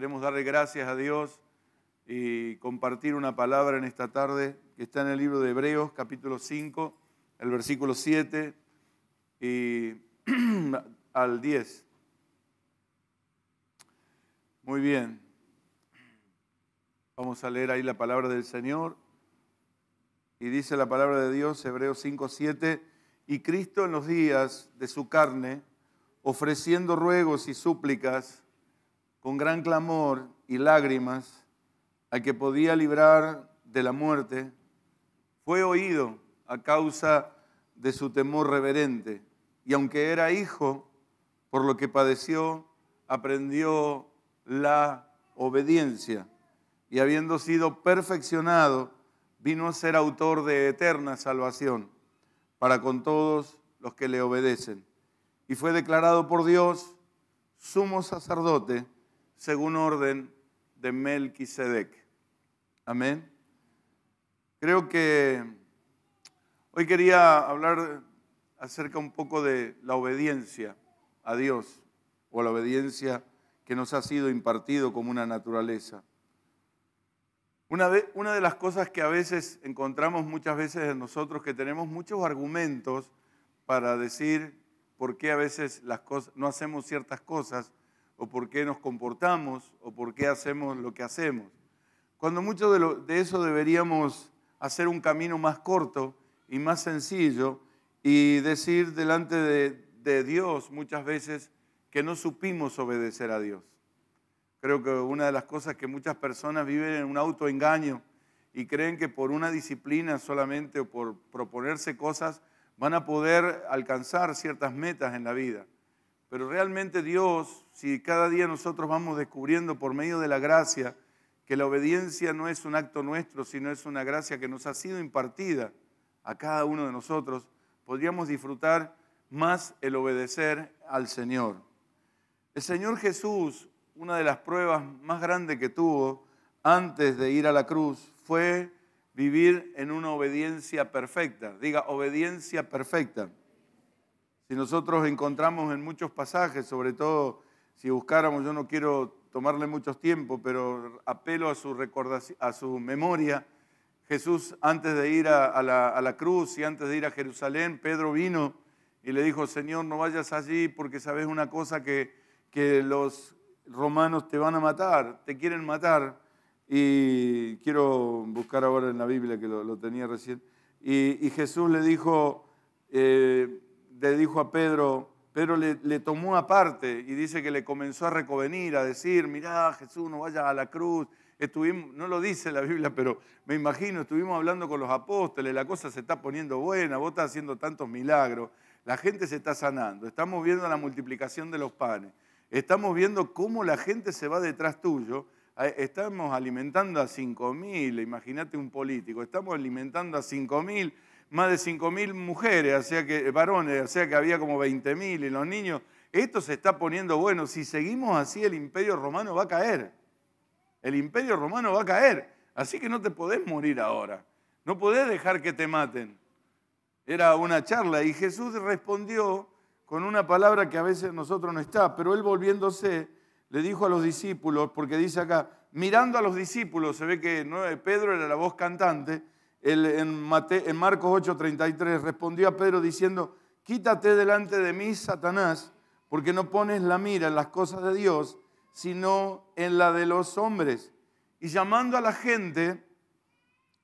Queremos darle gracias a Dios y compartir una palabra en esta tarde que está en el libro de Hebreos, capítulo 5, el versículo 7 y al 10. Muy bien. Vamos a leer ahí la palabra del Señor. Y dice la palabra de Dios, Hebreos 5, 7, y Cristo en los días de su carne, ofreciendo ruegos y súplicas con gran clamor y lágrimas al que podía librar de la muerte, fue oído a causa de su temor reverente. Y aunque era hijo, por lo que padeció, aprendió la obediencia. Y habiendo sido perfeccionado, vino a ser autor de eterna salvación para con todos los que le obedecen. Y fue declarado por Dios sumo sacerdote según orden de Melquisedec. Amén. Creo que hoy quería hablar acerca un poco de la obediencia a Dios o la obediencia que nos ha sido impartido como una naturaleza. Una de, las cosas que a veces encontramos muchas veces en nosotros que tenemos muchos argumentos para decir por qué a veces las cosas, no hacemos ciertas cosas o por qué nos comportamos o por qué hacemos lo que hacemos. Cuando mucho de, eso deberíamos hacer un camino más corto y más sencillo y decir delante de Dios muchas veces que no supimos obedecer a Dios. Creo que una de las cosas que muchas personas viven en un autoengaño y creen que por una disciplina solamente o por proponerse cosas van a poder alcanzar ciertas metas en la vida. Pero realmente Dios si cada día nosotros vamos descubriendo por medio de la gracia que la obediencia no es un acto nuestro, sino es una gracia que nos ha sido impartida a cada uno de nosotros, podríamos disfrutar más el obedecer al Señor. El Señor Jesús, una de las pruebas más grandes que tuvo antes de ir a la cruz, fue vivir en una obediencia perfecta. Diga, obediencia perfecta. Si nosotros encontramos en muchos pasajes, sobre todo si buscáramos, yo no quiero tomarle mucho tiempo, pero apelo a su, a su memoria. Jesús, antes de ir a, la, cruz y antes de ir a Jerusalén, Pedro vino y le dijo, Señor, no vayas allí porque sabes una cosa que, que, los romanos te van a matar, te quieren matar. Y quiero buscar ahora en la Biblia que lo, tenía recién. Y, Jesús le dijo, eh, le dijo a Pedro, pero le, tomó aparte y dice que le comenzó a recovenir, a decir, mirá Jesús, no vayas a la cruz. no lo dice la Biblia, pero me imagino, estuvimos hablando con los apóstoles, la cosa se está poniendo buena, vos estás haciendo tantos milagros, la gente se está sanando, estamos viendo la multiplicación de los panes, estamos viendo cómo la gente se va detrás tuyo, estamos alimentando a 5.000, imagínate un político, estamos alimentando a 5.000 más de 5.000 mujeres, o que, eh, varones, o sea que había como 20.000 y los niños. Esto se está poniendo bueno. Si seguimos así, el imperio romano va a caer. El imperio romano va a caer. Así que no te podés morir ahora. No podés dejar que te maten. Era una charla y Jesús respondió con una palabra que a veces nosotros no está, pero él volviéndose le dijo a los discípulos, porque dice acá, mirando a los discípulos, se ve que Pedro era la voz cantante, en, Mate, en Marcos 8:33 respondió a Pedro diciendo, quítate delante de mí, Satanás, porque no pones la mira en las cosas de Dios, sino en la de los hombres. Y llamando a la gente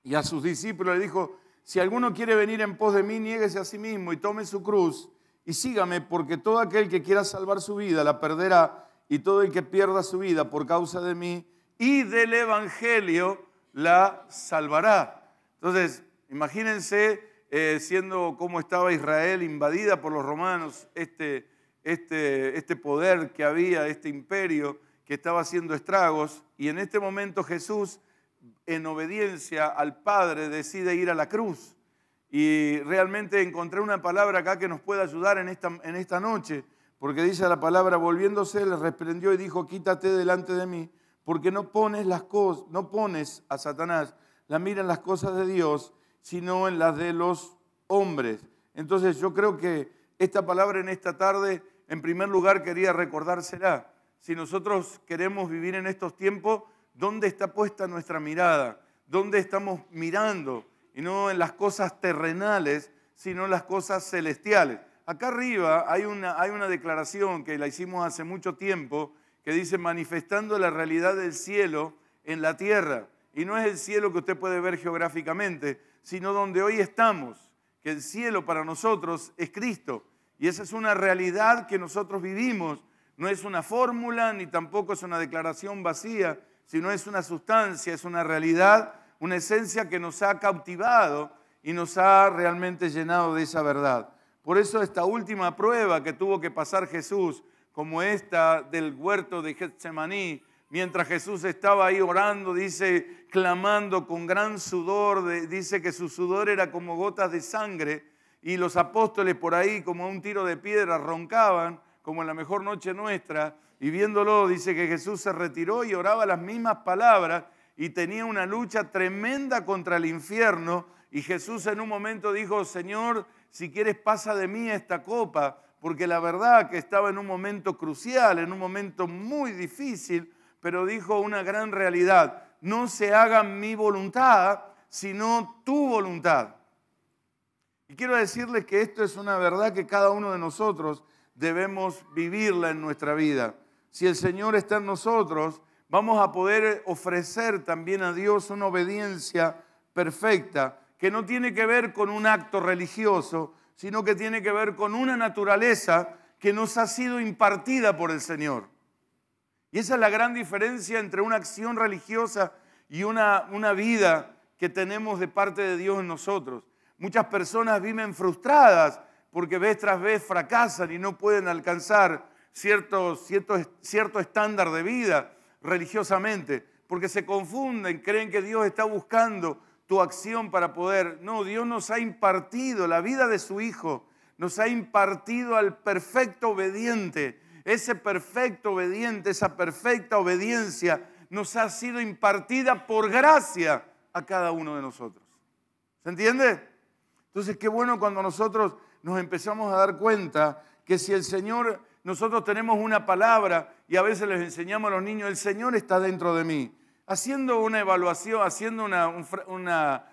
y a sus discípulos, le dijo, si alguno quiere venir en pos de mí, niéguese a sí mismo y tome su cruz y sígame, porque todo aquel que quiera salvar su vida la perderá, y todo el que pierda su vida por causa de mí y del Evangelio la salvará. Entonces, imagínense eh, siendo como estaba Israel invadida por los romanos, este, este, este, poder que había, este imperio que estaba haciendo estragos, y en este momento Jesús, en obediencia al Padre, decide ir a la cruz. Y realmente encontré una palabra acá que nos puede ayudar en esta, noche, porque dice la palabra, volviéndose, le reprendió y dijo, quítate delante de mí, porque no pones las cosas, no pones a Satanás la mira en las cosas de Dios, sino en las de los hombres. Entonces yo creo que esta palabra en esta tarde, en primer lugar, quería recordársela. Si nosotros queremos vivir en estos tiempos, ¿dónde está puesta nuestra mirada? ¿Dónde estamos mirando? Y no en las cosas terrenales, sino en las cosas celestiales. Acá arriba hay una, hay una declaración que la hicimos hace mucho tiempo que dice manifestando la realidad del cielo en la tierra. Y no es el cielo que usted puede ver geográficamente, sino donde hoy estamos, que el cielo para nosotros es Cristo. Y esa es una realidad que nosotros vivimos. No es una fórmula ni tampoco es una declaración vacía, sino es una sustancia, es una realidad, una esencia que nos ha cautivado y nos ha realmente llenado de esa verdad. Por eso esta última prueba que tuvo que pasar Jesús, como esta del huerto de Getsemaní, mientras Jesús estaba ahí orando, dice, clamando con gran sudor, dice que su sudor era como gotas de sangre, y los apóstoles por ahí, como un tiro de piedra, roncaban, como en la mejor noche nuestra, y viéndolo, dice que Jesús se retiró y oraba las mismas palabras, y tenía una lucha tremenda contra el infierno, y Jesús en un momento dijo, Señor, si quieres pasa de mí esta copa, porque la verdad que estaba en un momento crucial, en un momento muy difícil, pero dijo una gran realidad, no se haga mi voluntad, sino tu voluntad. Y quiero decirles que esto es una verdad que cada uno de nosotros debemos vivirla en nuestra vida. Si el Señor está en nosotros, vamos a poder ofrecer también a Dios una obediencia perfecta que no tiene que ver con un acto religioso, sino que tiene que ver con una naturaleza que nos ha sido impartida por el Señor. Y esa es la gran diferencia entre una acción religiosa y una, una vida que tenemos de parte de Dios en nosotros. Muchas personas viven frustradas porque vez tras vez fracasan y no pueden alcanzar cierto, cierto, cierto estándar de vida religiosamente, porque se confunden, creen que Dios está buscando tu acción para poder. No, Dios nos ha impartido la vida de su Hijo, nos ha impartido al perfecto obediente ese perfecto obediente, esa perfecta obediencia nos ha sido impartida por gracia a cada uno de nosotros. ¿Se entiende? Entonces, qué bueno cuando nosotros nos empezamos a dar cuenta que si el Señor, nosotros tenemos una palabra y a veces les enseñamos a los niños, el Señor está dentro de mí. Haciendo una evaluación, haciendo una, una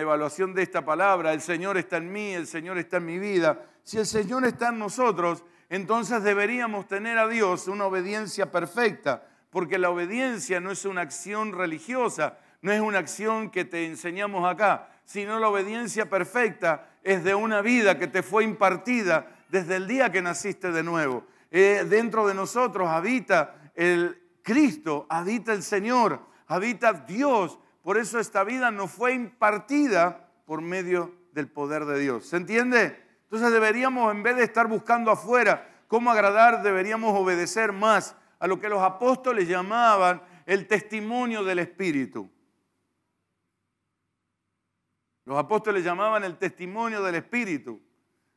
evaluación de esta palabra, el Señor está en mí, el Señor está en mi vida. Si el Señor está en nosotros, entonces deberíamos tener a Dios una obediencia perfecta, porque la obediencia no es una acción religiosa, no es una acción que te enseñamos acá, sino la obediencia perfecta es de una vida que te fue impartida desde el día que naciste de nuevo. Eh, dentro de nosotros habita el Cristo, habita el Señor, habita Dios. Por eso esta vida nos fue impartida por medio del poder de Dios. ¿Se entiende? Entonces deberíamos, en vez de estar buscando afuera cómo agradar, deberíamos obedecer más a lo que los apóstoles llamaban el testimonio del Espíritu. Los apóstoles llamaban el testimonio del Espíritu.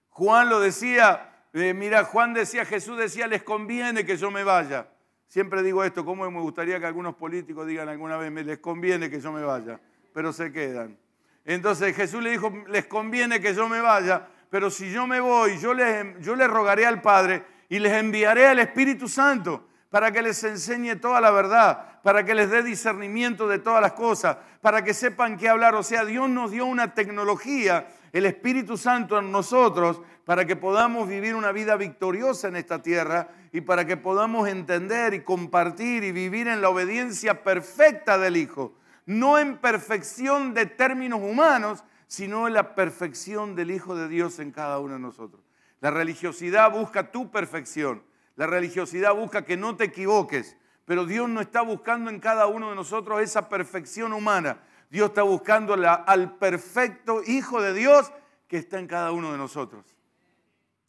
Juan lo decía, eh, mira, Juan decía, Jesús decía, les conviene que yo me vaya. Siempre digo esto, como me gustaría que algunos políticos digan alguna vez, les conviene que yo me vaya, pero se quedan. Entonces Jesús le dijo, les conviene que yo me vaya, pero si yo me voy, yo les, yo rogaré al Padre y les enviaré al Espíritu Santo para que les enseñe toda la verdad, para que les dé discernimiento de todas las cosas, para que sepan qué hablar. O sea, Dios nos dio una tecnología, el Espíritu Santo en nosotros, para que podamos vivir una vida victoriosa en esta tierra y para que podamos entender y compartir y vivir en la obediencia perfecta del Hijo, no en perfección de términos humanos, sino la perfección del Hijo de Dios en cada uno de nosotros. La religiosidad busca tu perfección, la religiosidad busca que no te equivoques, pero Dios no está buscando en cada uno de nosotros esa perfección humana, Dios está buscando la, al perfecto Hijo de Dios que está en cada uno de nosotros.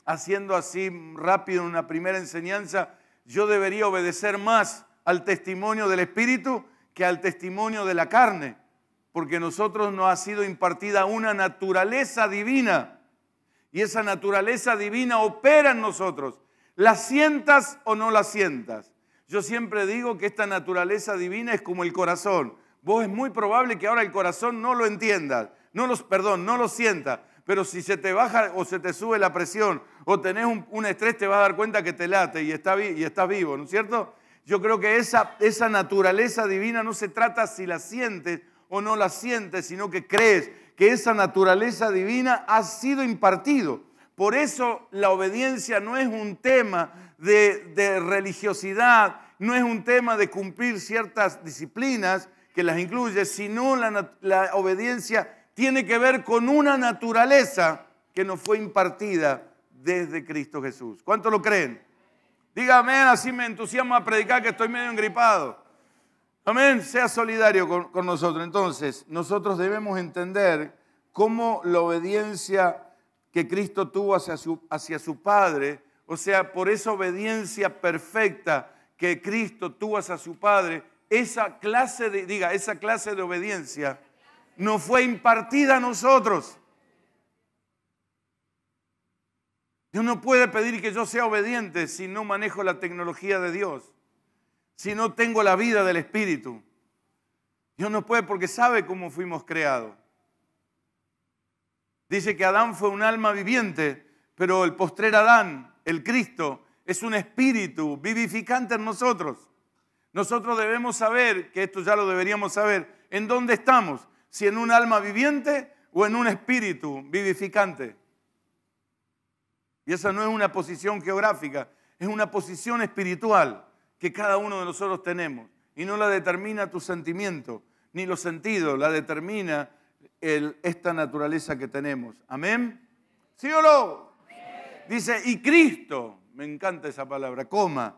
Haciendo así rápido una primera enseñanza, yo debería obedecer más al testimonio del Espíritu que al testimonio de la carne porque nosotros nos ha sido impartida una naturaleza divina. Y esa naturaleza divina opera en nosotros. La sientas o no la sientas. Yo siempre digo que esta naturaleza divina es como el corazón. Vos es muy probable que ahora el corazón no lo entiendas, no los, perdón, no lo sienta, pero si se te baja o se te sube la presión o tenés un, un estrés te vas a dar cuenta que te late y, está, y estás vivo, ¿no es cierto? Yo creo que esa, esa naturaleza divina no se trata si la sientes o no la sientes, sino que crees que esa naturaleza divina ha sido impartido. Por eso la obediencia no es un tema de, religiosidad, no es un tema de cumplir ciertas disciplinas que las incluye, sino la, obediencia tiene que ver con una naturaleza que nos fue impartida desde Cristo Jesús. ¿Cuánto lo creen? Dígame, así me entusiasmo a predicar que estoy medio engripado. Amén, sea solidario con, nosotros. Entonces, nosotros debemos entender cómo la obediencia que Cristo tuvo hacia su, hacia su Padre, o sea, por esa obediencia perfecta que Cristo tuvo hacia su Padre, esa clase de, diga, esa clase de obediencia no fue impartida a nosotros. Dios no puede pedir que yo sea obediente si no manejo la tecnología de Dios si no tengo la vida del Espíritu. Dios no puede porque sabe cómo fuimos creados. Dice que Adán fue un alma viviente, pero el postrer Adán, el Cristo, es un espíritu vivificante en nosotros. Nosotros debemos saber, que esto ya lo deberíamos saber, en dónde estamos, si en un alma viviente o en un espíritu vivificante. Y esa no es una posición geográfica, es una posición espiritual que cada uno de nosotros tenemos. Y no la determina tu sentimiento, ni los sentidos, la determina esta naturaleza que tenemos. Amén. ¿Sí o no? Dice, y Cristo, me encanta esa palabra, coma,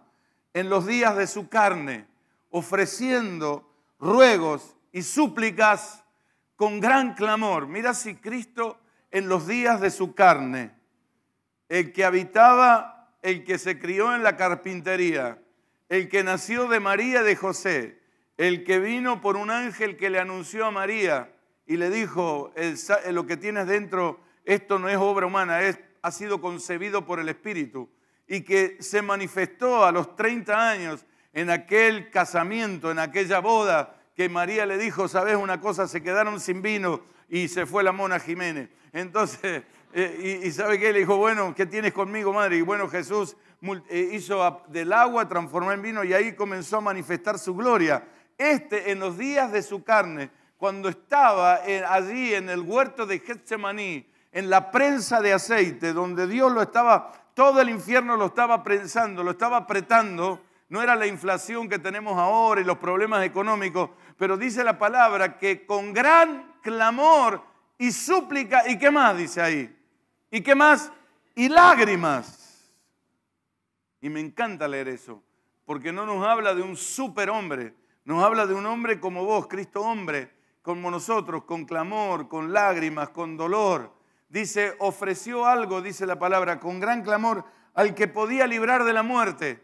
en los días de su carne, ofreciendo ruegos y súplicas con gran clamor. Mira si Cristo en los días de su carne, el que habitaba, el que se crió en la carpintería, el que nació de María de José, el que vino por un ángel que le anunció a María y le dijo, eh, lo que tienes dentro, esto no es obra humana, ha sido concebido por el Espíritu, y que se manifestó a los 30 años en aquel casamiento, en aquella boda, que María le dijo, sabes una cosa, se quedaron sin vino y se fue la mona Jiménez. Entonces, eh, y, sabe qué? Le dijo, bueno, ¿qué tienes conmigo, madre? Y bueno, Jesús eh, hizo del agua, transformó en vino y ahí comenzó a manifestar su gloria. Este, en los días de su carne, cuando estaba eh, allí en el huerto de Getsemaní, en la prensa de aceite, donde Dios lo estaba, todo el infierno lo estaba prensando, lo estaba apretando, no era la inflación que tenemos ahora y los problemas económicos, pero dice la palabra que con gran clamor y súplica, ¿y qué más dice ahí? ¿Y qué más? Y lágrimas. Y me encanta leer eso, porque no nos habla de un superhombre, nos habla de un hombre como vos, Cristo hombre, como nosotros, con clamor, con lágrimas, con dolor. Dice, ofreció algo, dice la palabra, con gran clamor al que podía librar de la muerte.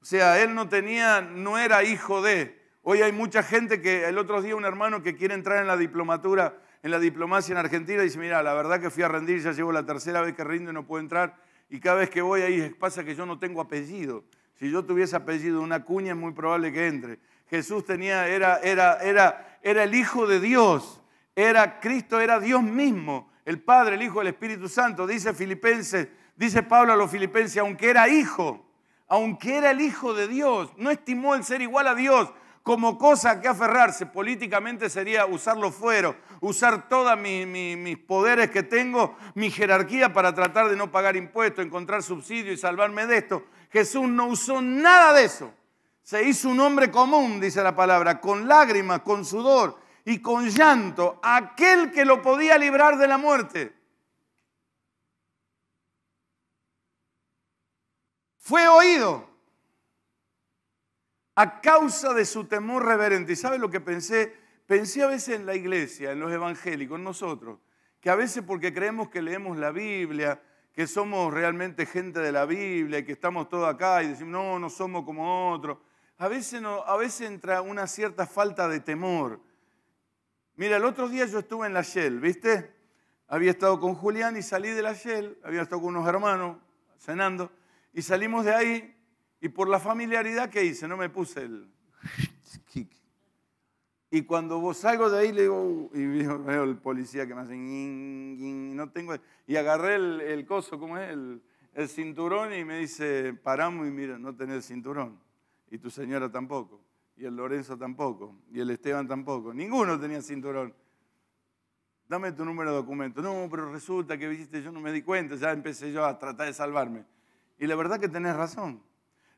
O sea, él no tenía, no era hijo de. Hoy hay mucha gente que, el otro día un hermano que quiere entrar en la diplomatura en la diplomacia en Argentina, dice, mira, la verdad que fui a rendir, ya llevo la tercera vez que rindo y no puedo entrar, y cada vez que voy ahí pasa que yo no tengo apellido. Si yo tuviese apellido, una cuña es muy probable que entre. Jesús tenía, era, era, era, era el Hijo de Dios, era Cristo, era Dios mismo, el Padre, el Hijo, el Espíritu Santo, dice Filipenses, dice Pablo a los Filipenses, aunque era hijo, aunque era el Hijo de Dios, no estimó el ser igual a Dios, como cosa que aferrarse. Políticamente sería usar los fueros, usar todos mis poderes que tengo, mi jerarquía para tratar de no pagar impuestos, encontrar subsidio y salvarme de esto. Jesús no usó nada de eso. Se hizo un hombre común, dice la palabra, con lágrimas, con sudor y con llanto, aquel que lo podía librar de la muerte. Fue oído a causa de su temor reverente. ¿Y sabe lo que pensé? Pensé a veces en la iglesia, en los evangélicos, en nosotros, que a veces porque creemos que leemos la Biblia, que somos realmente gente de la Biblia, que estamos todos acá y decimos, no, no somos como otros. A veces, no, a veces entra una cierta falta de temor. Mira, el otro día yo estuve en la Shell, ¿viste? Había estado con Julián y salí de la Shell, había estado con unos hermanos cenando, y salimos de ahí y por la familiaridad que hice, no me puse el... Y cuando salgo de ahí, le digo, uh", y veo el policía que me hace, no tengo... Y agarré el, coso, ¿cómo es? El, cinturón y me dice, paramos y mira, no tenés cinturón. Y tu señora tampoco. Y el Lorenzo tampoco. Y el Esteban tampoco. Ninguno tenía cinturón. Dame tu número de documento. No, pero resulta que viste, yo no me di cuenta. Ya empecé yo a tratar de salvarme. Y la verdad que tenés razón.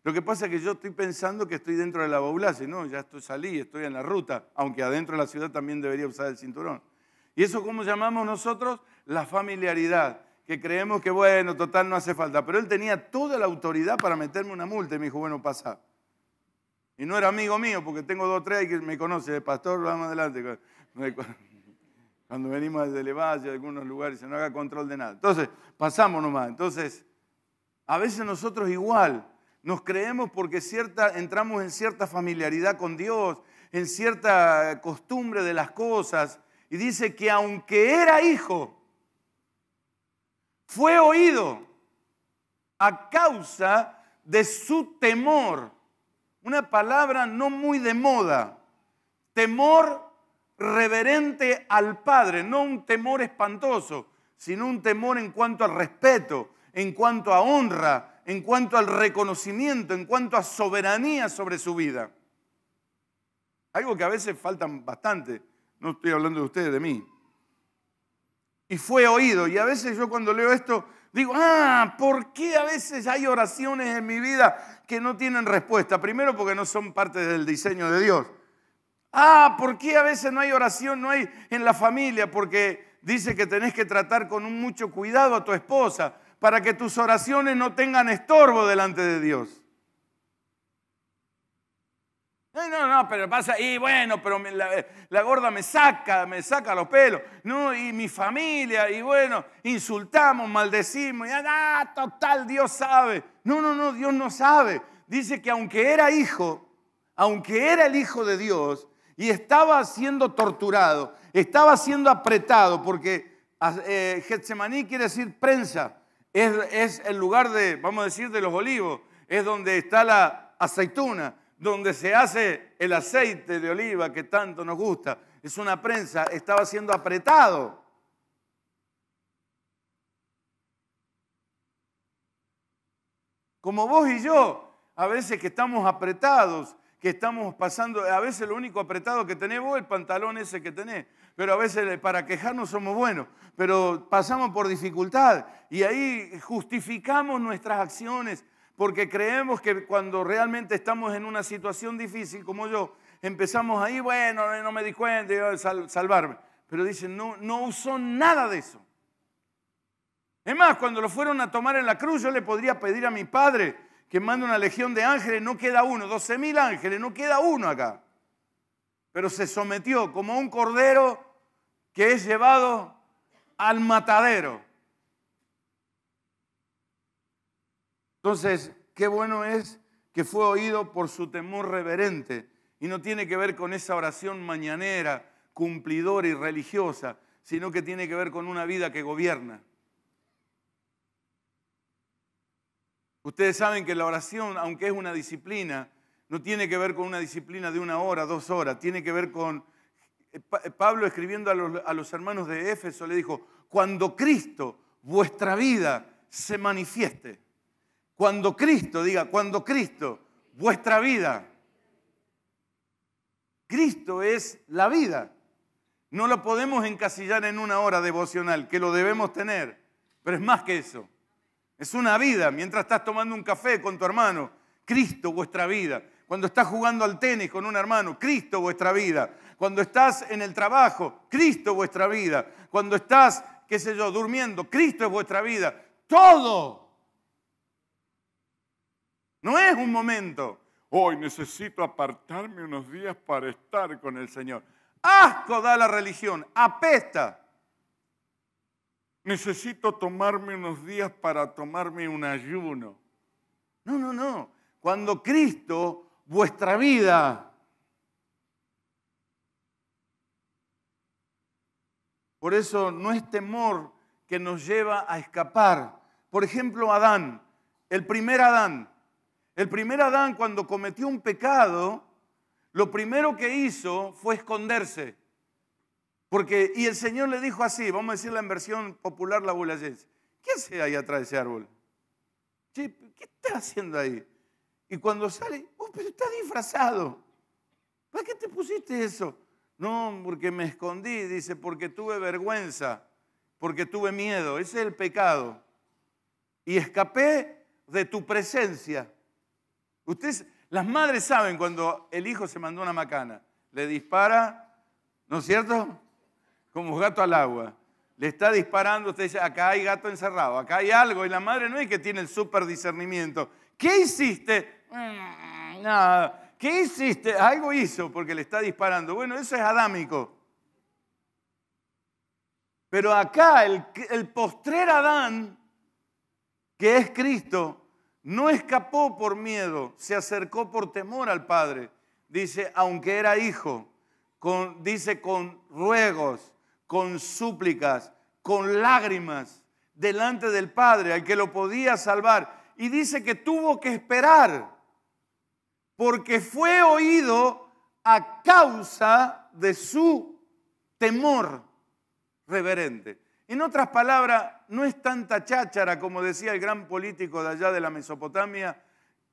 Lo que pasa es que yo estoy pensando que estoy dentro de la baulaza, no, ya estoy, salí, estoy en la ruta, aunque adentro de la ciudad también debería usar el cinturón. ¿Y eso cómo llamamos nosotros? La familiaridad, que creemos que bueno, total no hace falta, pero él tenía toda la autoridad para meterme una multa y me dijo, bueno, pasa. Y no era amigo mío, porque tengo dos o tres que me conoce, el pastor, vamos adelante. Cuando venimos desde y algunos lugares, se no haga control de nada. Entonces, pasamos nomás. Entonces, a veces nosotros igual nos creemos porque entramos en cierta familiaridad con Dios, en cierta costumbre de las cosas. Y dice que aunque era hijo, fue oído a causa de su temor. Una palabra no muy de moda. Temor reverente al Padre, no un temor espantoso, sino un temor en cuanto al respeto, en cuanto a honra, en cuanto al reconocimiento, en cuanto a soberanía sobre su vida. Algo que a veces faltan bastante. No estoy hablando de ustedes, de mí. Y fue oído. Y a veces yo cuando leo esto digo, ah, ¿por qué a veces hay oraciones en mi vida que no tienen respuesta? Primero porque no son parte del diseño de Dios. Ah, ¿por qué a veces no hay oración, no hay en la familia? Porque dice que tenés que tratar con mucho cuidado a tu esposa para que tus oraciones no tengan estorbo delante de Dios. No, no, no, pero pasa, y bueno, pero la, gorda me saca, me saca los pelos, ¿no? Y mi familia, y bueno, insultamos, maldecimos, y ah, total, Dios sabe. No, no, no, Dios no sabe. Dice que aunque era hijo, aunque era el hijo de Dios, y estaba siendo torturado, estaba siendo apretado, porque ah, eh, Getsemaní quiere decir prensa es, el lugar de, vamos a decir, de los olivos, es donde está la aceituna, donde se hace el aceite de oliva que tanto nos gusta. Es una prensa, estaba siendo apretado. Como vos y yo, a veces que estamos apretados, que estamos pasando, a veces lo único apretado que tenés vos, el pantalón ese que tenés pero a veces eh, para quejarnos somos buenos, pero pasamos por dificultad y ahí justificamos nuestras acciones porque creemos que cuando realmente estamos en una situación difícil como yo, empezamos ahí, bueno, eh, no me di cuenta, yo a salvarme. Pero dicen, no, no usó nada de eso. Es más, cuando lo fueron a tomar en la cruz, yo le podría pedir a mi padre que mande una legión de ángeles, no queda uno, 12.000 mil ángeles, no queda uno acá. Pero se sometió como un cordero que es llevado al matadero. Entonces, qué bueno es que fue oído por su temor reverente y no tiene que ver con esa oración mañanera, cumplidora y religiosa, sino que tiene que ver con una vida que gobierna. Ustedes saben que la oración, aunque es una disciplina, no tiene que ver con una disciplina de una hora, dos horas, tiene que ver con eh, eh, Pablo escribiendo a los, hermanos de Éfeso le dijo, cuando Cristo, vuestra vida, se manifieste. Cuando Cristo, diga, cuando Cristo, vuestra vida. Cristo es la vida. No lo podemos encasillar en una hora devocional, que lo debemos tener, pero es más que eso. Es una vida. Mientras estás tomando un café con tu hermano, Cristo vuestra vida. Cuando estás jugando al tenis con un hermano, Cristo vuestra vida. Cuando estás en el trabajo, Cristo es vuestra vida. Cuando estás, qué sé yo, durmiendo, Cristo es vuestra vida. Todo. No es un momento. Hoy necesito apartarme unos días para estar con el Señor. Asco da la religión, apesta. Necesito tomarme unos días para tomarme un ayuno. No, no, no. Cuando Cristo, vuestra vida, Por eso no es temor que nos lleva a escapar. Por ejemplo, Adán, el primer Adán. El primer Adán cuando cometió un pecado, lo primero que hizo fue esconderse. Porque, y el Señor le dijo así, vamos a decirla en versión popular la bulayense, ¿qué hace ahí atrás de ese árbol? ¿qué está haciendo ahí? Y cuando sale, oh, pero disfrazado. ¿Para qué te pusiste eso? No, porque me escondí, dice, porque tuve vergüenza, porque tuve miedo. Ese es el pecado. Y escapé de tu presencia. Ustedes, las madres saben cuando el hijo se mandó una macana, le dispara, ¿no es cierto? Como gato al agua. Le está disparando, usted dice, acá hay gato encerrado, acá hay algo. Y la madre no es que tiene el súper discernimiento. ¿Qué hiciste? Mm, nada ¿Qué hiciste? Algo hizo porque le está disparando. Bueno, eso es adámico. Pero acá el, el postrer Adán, que es Cristo, no escapó por miedo, se acercó por temor al Padre. Dice, aunque era hijo, dice con ruegos, con súplicas, con lágrimas, delante del Padre, al que lo podía salvar. Y dice que tuvo que esperar porque fue oído a causa de su temor reverente. En otras palabras, no es tanta cháchara, como decía el gran político de allá de la Mesopotamia,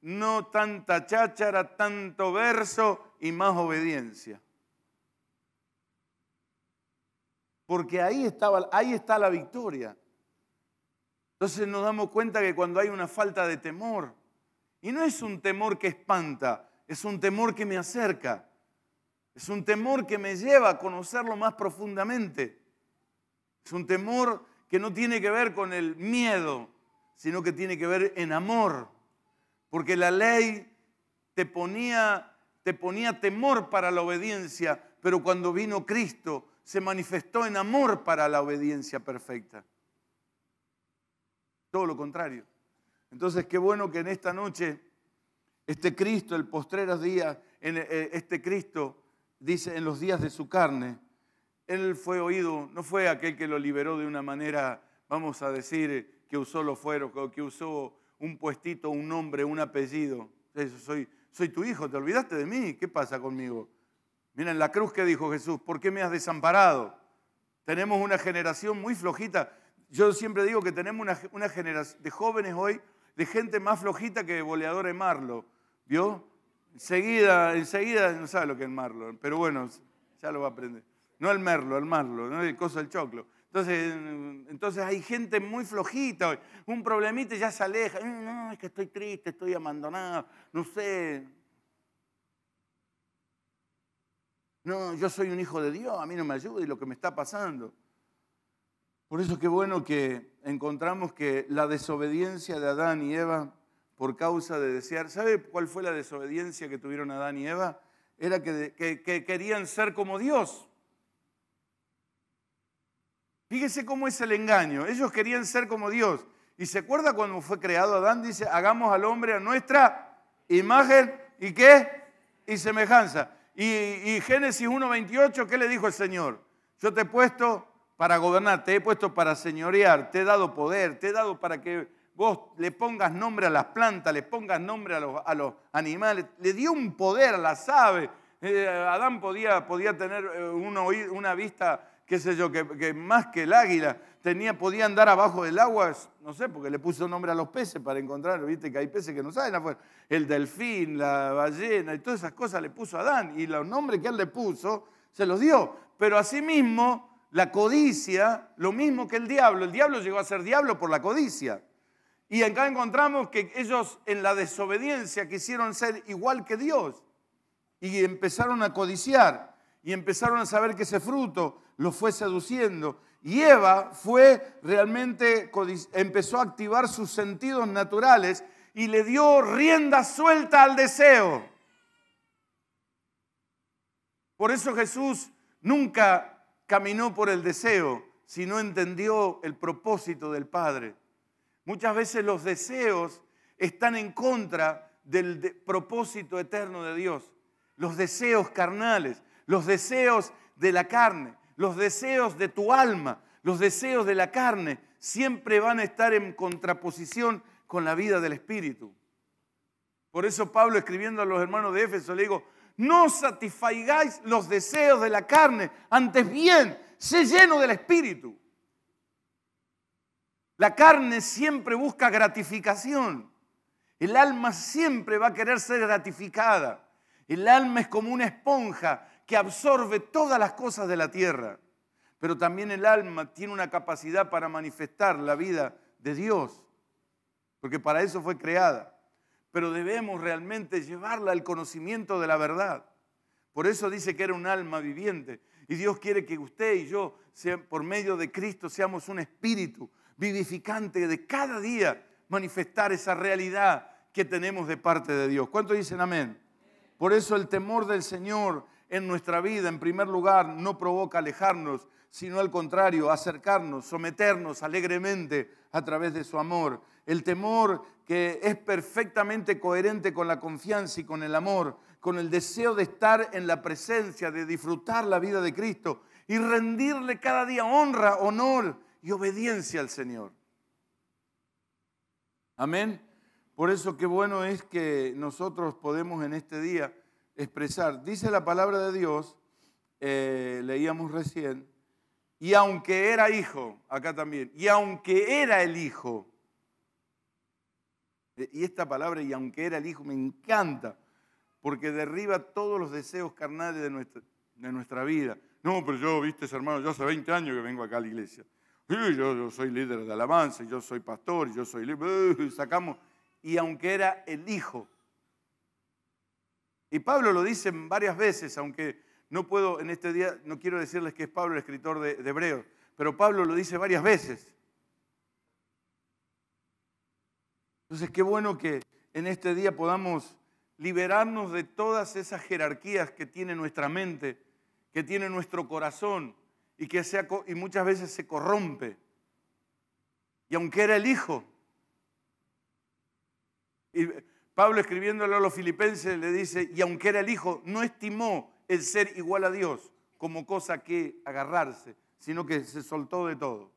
no tanta cháchara, tanto verso y más obediencia. Porque ahí, estaba, ahí está la victoria. Entonces nos damos cuenta que cuando hay una falta de temor, y no es un temor que espanta, es un temor que me acerca. Es un temor que me lleva a conocerlo más profundamente. Es un temor que no tiene que ver con el miedo, sino que tiene que ver en amor. Porque la ley te ponía, te ponía temor para la obediencia, pero cuando vino Cristo se manifestó en amor para la obediencia perfecta. Todo lo contrario. Entonces, qué bueno que en esta noche, este Cristo, el postreros día, eh, este Cristo, dice, en los días de su carne, él fue oído, no fue aquel que lo liberó de una manera, vamos a decir, que usó los fueros, que usó un puestito, un nombre, un apellido. soy, soy tu hijo, ¿te olvidaste de mí? ¿Qué pasa conmigo? Mira, en la cruz que dijo Jesús, ¿por qué me has desamparado? Tenemos una generación muy flojita. Yo siempre digo que tenemos una generación de jóvenes hoy de gente más flojita que boleador en Marlo, ¿vio? Enseguida, enseguida, no sabe lo que es Marlo, pero bueno, ya lo va a aprender. No el Merlo, el Marlo, no el coso del choclo. Entonces, entonces hay gente muy flojita Un problemita ya se aleja. Eh, no, es que estoy triste, estoy abandonado, no sé. No, yo soy un hijo de Dios, a mí no me ayuda y lo que me está pasando. Por eso que bueno que encontramos que la desobediencia de Adán y Eva por causa de desear, ¿sabe cuál fue la desobediencia que tuvieron Adán y Eva? Era que, querían ser como Dios. Fíjese cómo es el engaño. Ellos querían ser como Dios. Y se acuerda cuando fue creado Adán, dice, hagamos al hombre a nuestra imagen y qué? Y semejanza. Y, y Génesis 1.28, ¿qué le dijo el Señor? Yo te he puesto para gobernar, te he puesto para señorear, te he dado poder, te he dado para que vos le pongas nombre a las plantas, le pongas nombre a los, animales, le dio un poder a las aves. Eh, Adán podía, podía tener eh, una vista, qué sé yo, que, más que el águila, tenía, podía andar abajo del agua, no sé, porque le puso nombre a los peces para encontrar, viste que hay peces que no saben afuera, el delfín, la ballena y todas esas cosas le puso Adán y los nombres que él le puso se los dio, pero asimismo la codicia, lo mismo que el diablo, el diablo llegó a ser diablo por la codicia. Y acá encontramos que ellos en la desobediencia quisieron ser igual que Dios y empezaron a codiciar y empezaron a saber que ese fruto los fue seduciendo. Y Eva fue realmente, empezó a activar sus sentidos naturales y le dio rienda suelta al deseo. Por eso Jesús nunca caminó por el deseo si no entendió el propósito del Padre. Muchas veces los deseos están en contra del propósito eterno de Dios. Los deseos carnales, los deseos de la carne, los deseos de tu alma, los deseos de la carne, siempre van a estar en contraposición con la vida del Espíritu. Por eso Pablo escribiendo a los hermanos de Éfeso le digo, no satisfagáis los deseos de la carne, antes bien, sé lleno del Espíritu. La carne siempre busca gratificación. El alma siempre va a querer ser gratificada. El alma es como una esponja que absorbe todas las cosas de la tierra. Pero también el alma tiene una capacidad para manifestar la vida de Dios, porque para eso fue creada pero debemos realmente llevarla al conocimiento de la verdad. Por eso dice que era un alma viviente. Y Dios quiere que usted y yo, por medio de Cristo, seamos un espíritu vivificante de cada día manifestar esa realidad que tenemos de parte de Dios. ¿Cuántos dicen amén? Por eso el temor del Señor en nuestra vida, en primer lugar, no provoca alejarnos, sino al contrario, acercarnos, someternos alegremente a través de su amor el temor que es perfectamente coherente con la confianza y con el amor, con el deseo de estar en la presencia, de disfrutar la vida de Cristo y rendirle cada día honra, honor y obediencia al Señor. Amén. Por eso qué bueno es que nosotros podemos en este día expresar. Dice la palabra de Dios, eh, leíamos recién, y aunque era hijo, acá también, y aunque era el hijo, y esta palabra, y aunque era el Hijo, me encanta, porque derriba todos los deseos carnales de nuestra, de nuestra vida. No, pero yo, viste, hermano, yo hace 20 años que vengo acá a la iglesia. yo, soy líder de alabanza, yo soy pastor, yo soy líder. Sacamos. Y aunque era el Hijo. Y Pablo lo dice varias veces, aunque no puedo en este día, no quiero decirles que es Pablo el escritor de, de Hebreos, pero Pablo lo dice varias veces. Entonces, qué bueno que en este día podamos liberarnos de todas esas jerarquías que tiene nuestra mente, que tiene nuestro corazón y que y muchas veces se corrompe. Y aunque era el hijo, Pablo escribiéndole a los filipenses le dice, y aunque era el hijo, no estimó el ser igual a Dios como cosa que agarrarse, sino que se soltó de todo,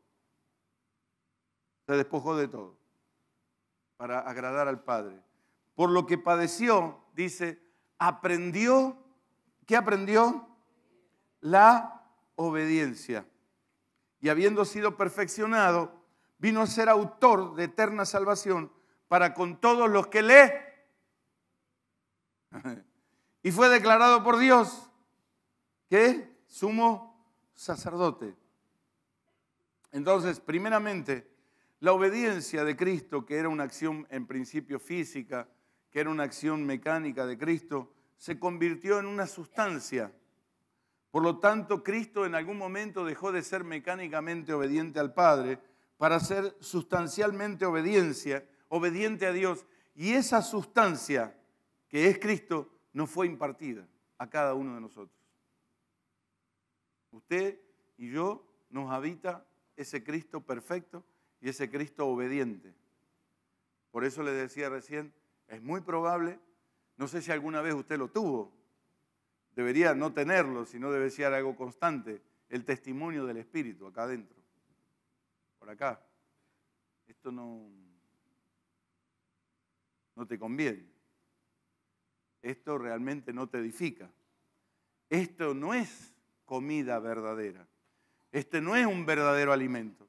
se despojó de todo para agradar al Padre. Por lo que padeció, dice, aprendió, ¿qué aprendió? La obediencia. Y habiendo sido perfeccionado, vino a ser autor de eterna salvación para con todos los que le... y fue declarado por Dios que sumo sacerdote. Entonces, primeramente, la obediencia de Cristo, que era una acción en principio física, que era una acción mecánica de Cristo, se convirtió en una sustancia. Por lo tanto, Cristo en algún momento dejó de ser mecánicamente obediente al Padre para ser sustancialmente obediencia, obediente a Dios. Y esa sustancia que es Cristo nos fue impartida a cada uno de nosotros. Usted y yo nos habita ese Cristo perfecto y ese Cristo obediente. Por eso le decía recién, es muy probable, no sé si alguna vez usted lo tuvo, debería no tenerlo, sino debe ser algo constante, el testimonio del Espíritu acá adentro, por acá. Esto no, no te conviene. Esto realmente no te edifica. Esto no es comida verdadera. Este no es un verdadero alimento.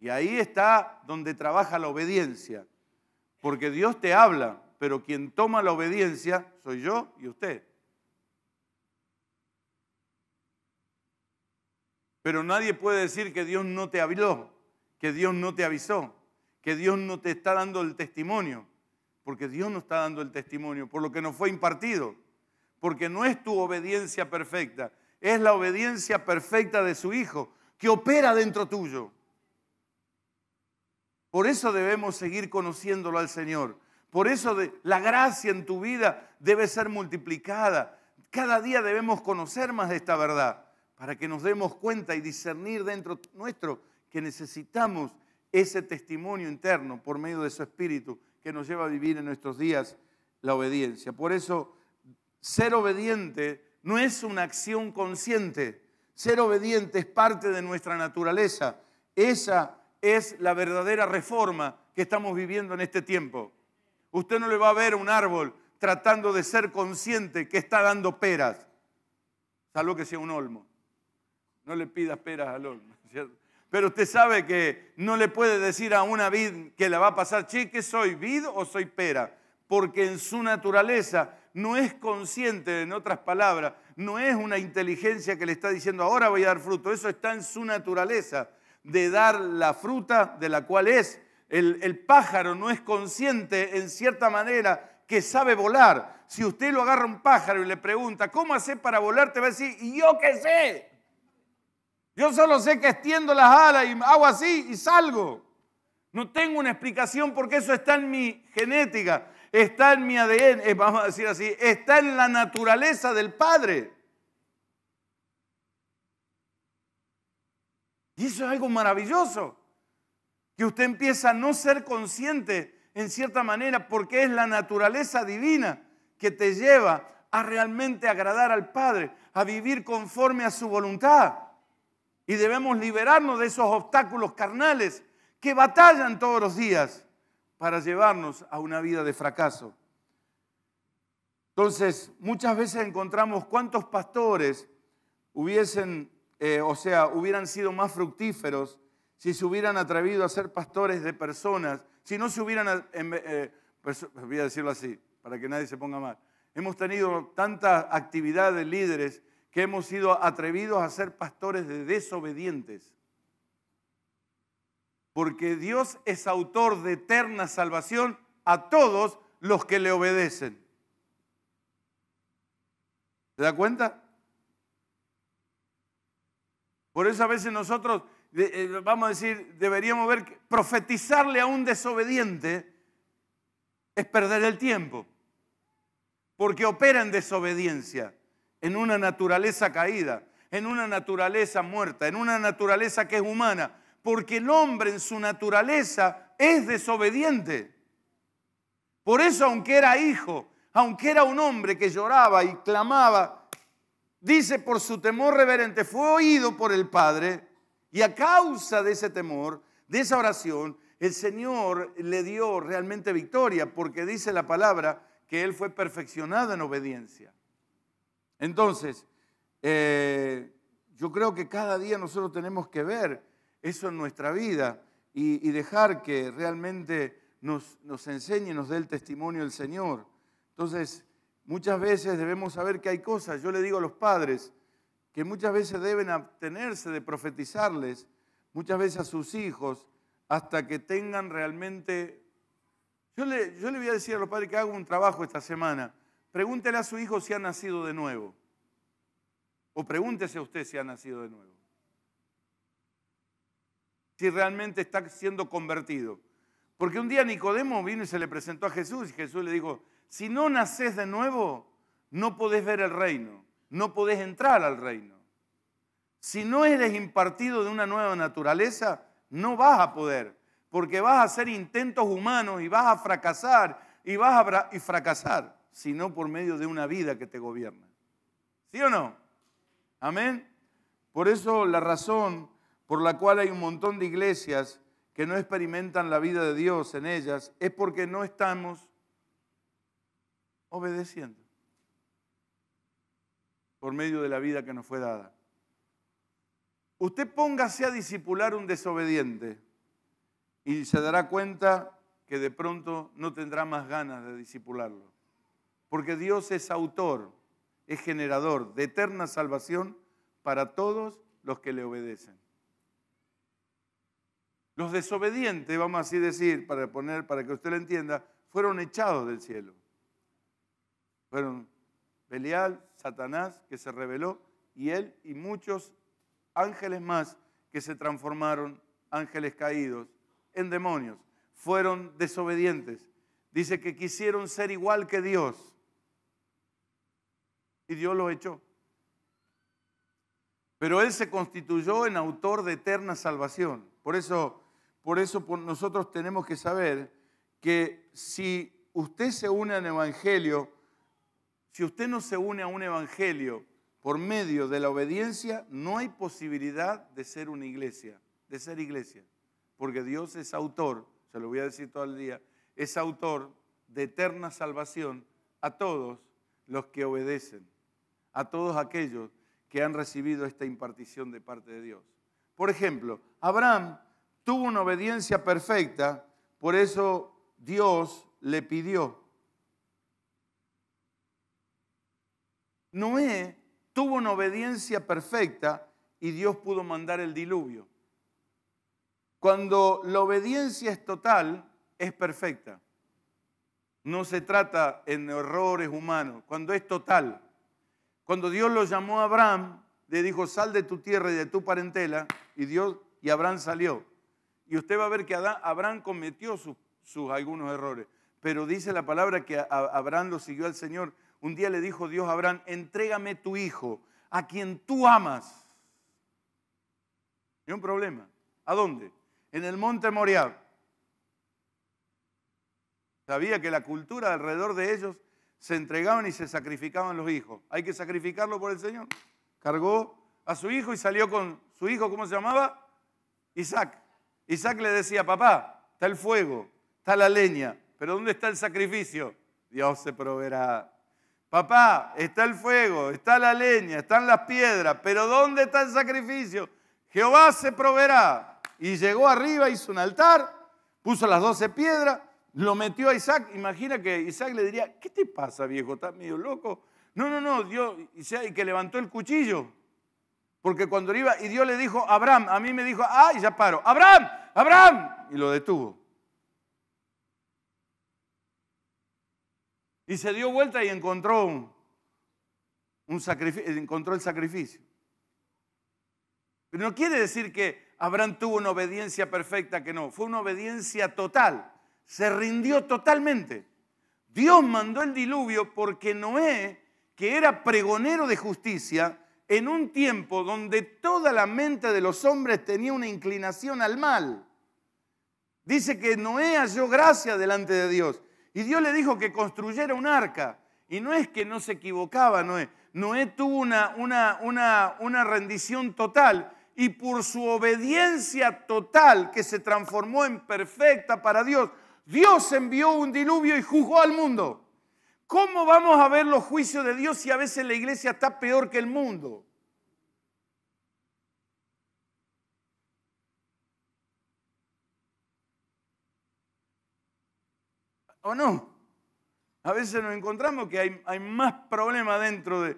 Y ahí está donde trabaja la obediencia. Porque Dios te habla, pero quien toma la obediencia soy yo y usted. Pero nadie puede decir que Dios no te habló, que Dios no te avisó, que Dios no te está dando el testimonio, porque Dios no está dando el testimonio por lo que nos fue impartido, porque no es tu obediencia perfecta, es la obediencia perfecta de su Hijo que opera dentro tuyo. Por eso debemos seguir conociéndolo al Señor. Por eso la gracia en tu vida debe ser multiplicada. Cada día debemos conocer más de esta verdad para que nos demos cuenta y discernir dentro nuestro que necesitamos ese testimonio interno por medio de su espíritu que nos lleva a vivir en nuestros días la obediencia. Por eso, ser obediente no es una acción consciente. Ser obediente es parte de nuestra naturaleza. Esa es la verdadera reforma que estamos viviendo en este tiempo. Usted no le va a ver un árbol tratando de ser consciente que está dando peras, salvo que sea un olmo. No le pidas peras al olmo, ¿cierto? Pero usted sabe que no le puede decir a una vid que la va a pasar, che, que soy vid o soy pera, porque en su naturaleza no es consciente, en otras palabras, no es una inteligencia que le está diciendo, ahora voy a dar fruto, eso está en su naturaleza de dar la fruta de la cual es. El, pájaro no es consciente en cierta manera que sabe volar. Si usted lo agarra un pájaro y le pregunta, ¿cómo hace para volar? Te va a decir, yo qué sé. Yo solo sé que extiendo las alas y hago así y salgo. No tengo una explicación porque eso está en mi genética, está en mi ADN, eh, vamos a decir así, está en la naturaleza del Padre. Y eso es algo maravilloso, que usted empieza a no ser consciente en cierta manera porque es la naturaleza divina que te lleva a realmente agradar al Padre, a vivir conforme a su voluntad. Y debemos liberarnos de esos obstáculos carnales que batallan todos los días para llevarnos a una vida de fracaso. Entonces, muchas veces encontramos cuántos pastores hubiesen eh, o sea, hubieran sido más fructíferos si se hubieran atrevido a ser pastores de personas, si no se hubieran, eh, em, eh, voy a decirlo así, para que nadie se ponga mal, hemos tenido tanta actividad de líderes que hemos sido atrevidos a ser pastores de desobedientes. Porque Dios es autor de eterna salvación a todos los que le obedecen. ¿Se da cuenta? Por eso a veces nosotros, eh, vamos a decir, deberíamos ver, que profetizarle a un desobediente es perder el tiempo, porque opera en desobediencia, en una naturaleza caída, en una naturaleza muerta, en una naturaleza que es humana, porque el hombre en su naturaleza es desobediente. Por eso, aunque era hijo, aunque era un hombre que lloraba y clamaba, dice, por su temor reverente, fue oído por el Padre y a causa de ese temor, de esa oración, el Señor le dio realmente victoria porque dice la palabra que Él fue perfeccionado en obediencia. Entonces, eh, yo creo que cada día nosotros tenemos que ver eso en nuestra vida y, dejar que realmente nos, nos enseñe y nos dé el testimonio el Señor. Entonces, Muchas veces debemos saber que hay cosas, yo le digo a los padres, que muchas veces deben abstenerse de profetizarles, muchas veces a sus hijos, hasta que tengan realmente... Yo le, yo le voy a decir a los padres que hago un trabajo esta semana. Pregúntele a su hijo si ha nacido de nuevo. O pregúntese a usted si ha nacido de nuevo. Si realmente está siendo convertido. Porque un día Nicodemo vino y se le presentó a Jesús y Jesús le dijo, si no naces de nuevo, no podés ver el reino, no podés entrar al reino. Si no eres impartido de una nueva naturaleza, no vas a poder, porque vas a hacer intentos humanos y vas a fracasar y vas a y fracasar, sino por medio de una vida que te gobierna. ¿Sí o no? Amén. Por eso la razón por la cual hay un montón de iglesias que no experimentan la vida de Dios en ellas es porque no estamos obedeciendo por medio de la vida que nos fue dada. Usted póngase a disipular un desobediente y se dará cuenta que de pronto no tendrá más ganas de disipularlo. Porque Dios es autor, es generador de eterna salvación para todos los que le obedecen. Los desobedientes, vamos así decir, para poner para que usted lo entienda, fueron echados del cielo. Fueron Belial, Satanás, que se rebeló, y él y muchos ángeles más que se transformaron, ángeles caídos, en demonios. Fueron desobedientes. Dice que quisieron ser igual que Dios. Y Dios lo echó. Pero Él se constituyó en autor de eterna salvación. Por eso, por eso nosotros tenemos que saber que si usted se une al Evangelio, si usted no se une a un evangelio por medio de la obediencia, no hay posibilidad de ser una iglesia, de ser iglesia. Porque Dios es autor, se lo voy a decir todo el día, es autor de eterna salvación a todos los que obedecen, a todos aquellos que han recibido esta impartición de parte de Dios. Por ejemplo, Abraham tuvo una obediencia perfecta, por eso Dios le pidió Noé tuvo una obediencia perfecta y Dios pudo mandar el diluvio. Cuando la obediencia es total, es perfecta. No se trata en errores humanos, cuando es total. Cuando Dios lo llamó a Abraham, le dijo, sal de tu tierra y de tu parentela, y Dios y Abraham salió. Y usted va a ver que Abraham cometió sus algunos errores, pero dice la palabra que Abraham lo siguió al Señor un día le dijo Dios a Abraham, entrégame tu hijo, a quien tú amas. Y un problema. ¿A dónde? En el monte Moriab. Sabía que la cultura alrededor de ellos se entregaban y se sacrificaban los hijos. Hay que sacrificarlo por el Señor. Cargó a su hijo y salió con su hijo, ¿cómo se llamaba? Isaac. Isaac le decía, papá, está el fuego, está la leña, pero ¿dónde está el sacrificio? Dios se proveerá. Papá, está el fuego, está la leña, están las piedras, pero ¿dónde está el sacrificio? Jehová se proveerá. Y llegó arriba, hizo un altar, puso las doce piedras, lo metió a Isaac. Imagina que Isaac le diría, ¿qué te pasa, viejo? ¿Estás medio loco? No, no, no, Dios, y que levantó el cuchillo. Porque cuando iba, y Dios le dijo, Abraham, a mí me dijo, ah, y ya paro, Abraham, Abraham. Y lo detuvo. Y se dio vuelta y encontró, un, encontró el sacrificio. Pero no quiere decir que Abraham tuvo una obediencia perfecta, que no, fue una obediencia total. Se rindió totalmente. Dios mandó el diluvio porque Noé, que era pregonero de justicia, en un tiempo donde toda la mente de los hombres tenía una inclinación al mal, dice que Noé halló gracia delante de Dios. Y Dios le dijo que construyera un arca. Y no es que no se equivocaba Noé. Noé tuvo una, una rendición total y por su obediencia total que se transformó en perfecta para Dios, Dios envió un diluvio y juzgó al mundo. ¿Cómo vamos a ver los juicios de Dios si a veces la iglesia está peor que el mundo? no? A veces nos encontramos que hay, más problemas dentro de,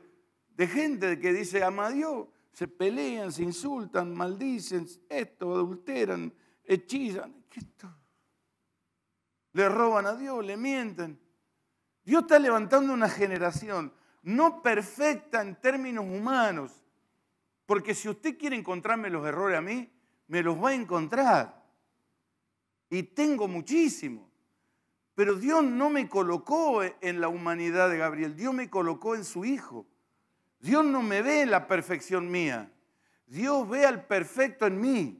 gente que dice ama a Dios, se pelean, se insultan, maldicen, esto, adulteran, hechizan, le roban a Dios, le mienten. Dios está levantando una generación no perfecta en términos humanos, porque si usted quiere encontrarme los errores a mí, me los va a encontrar. Y tengo muchísimos. Pero Dios no me colocó en la humanidad de Gabriel, Dios me colocó en su Hijo. Dios no me ve en la perfección mía, Dios ve al perfecto en mí.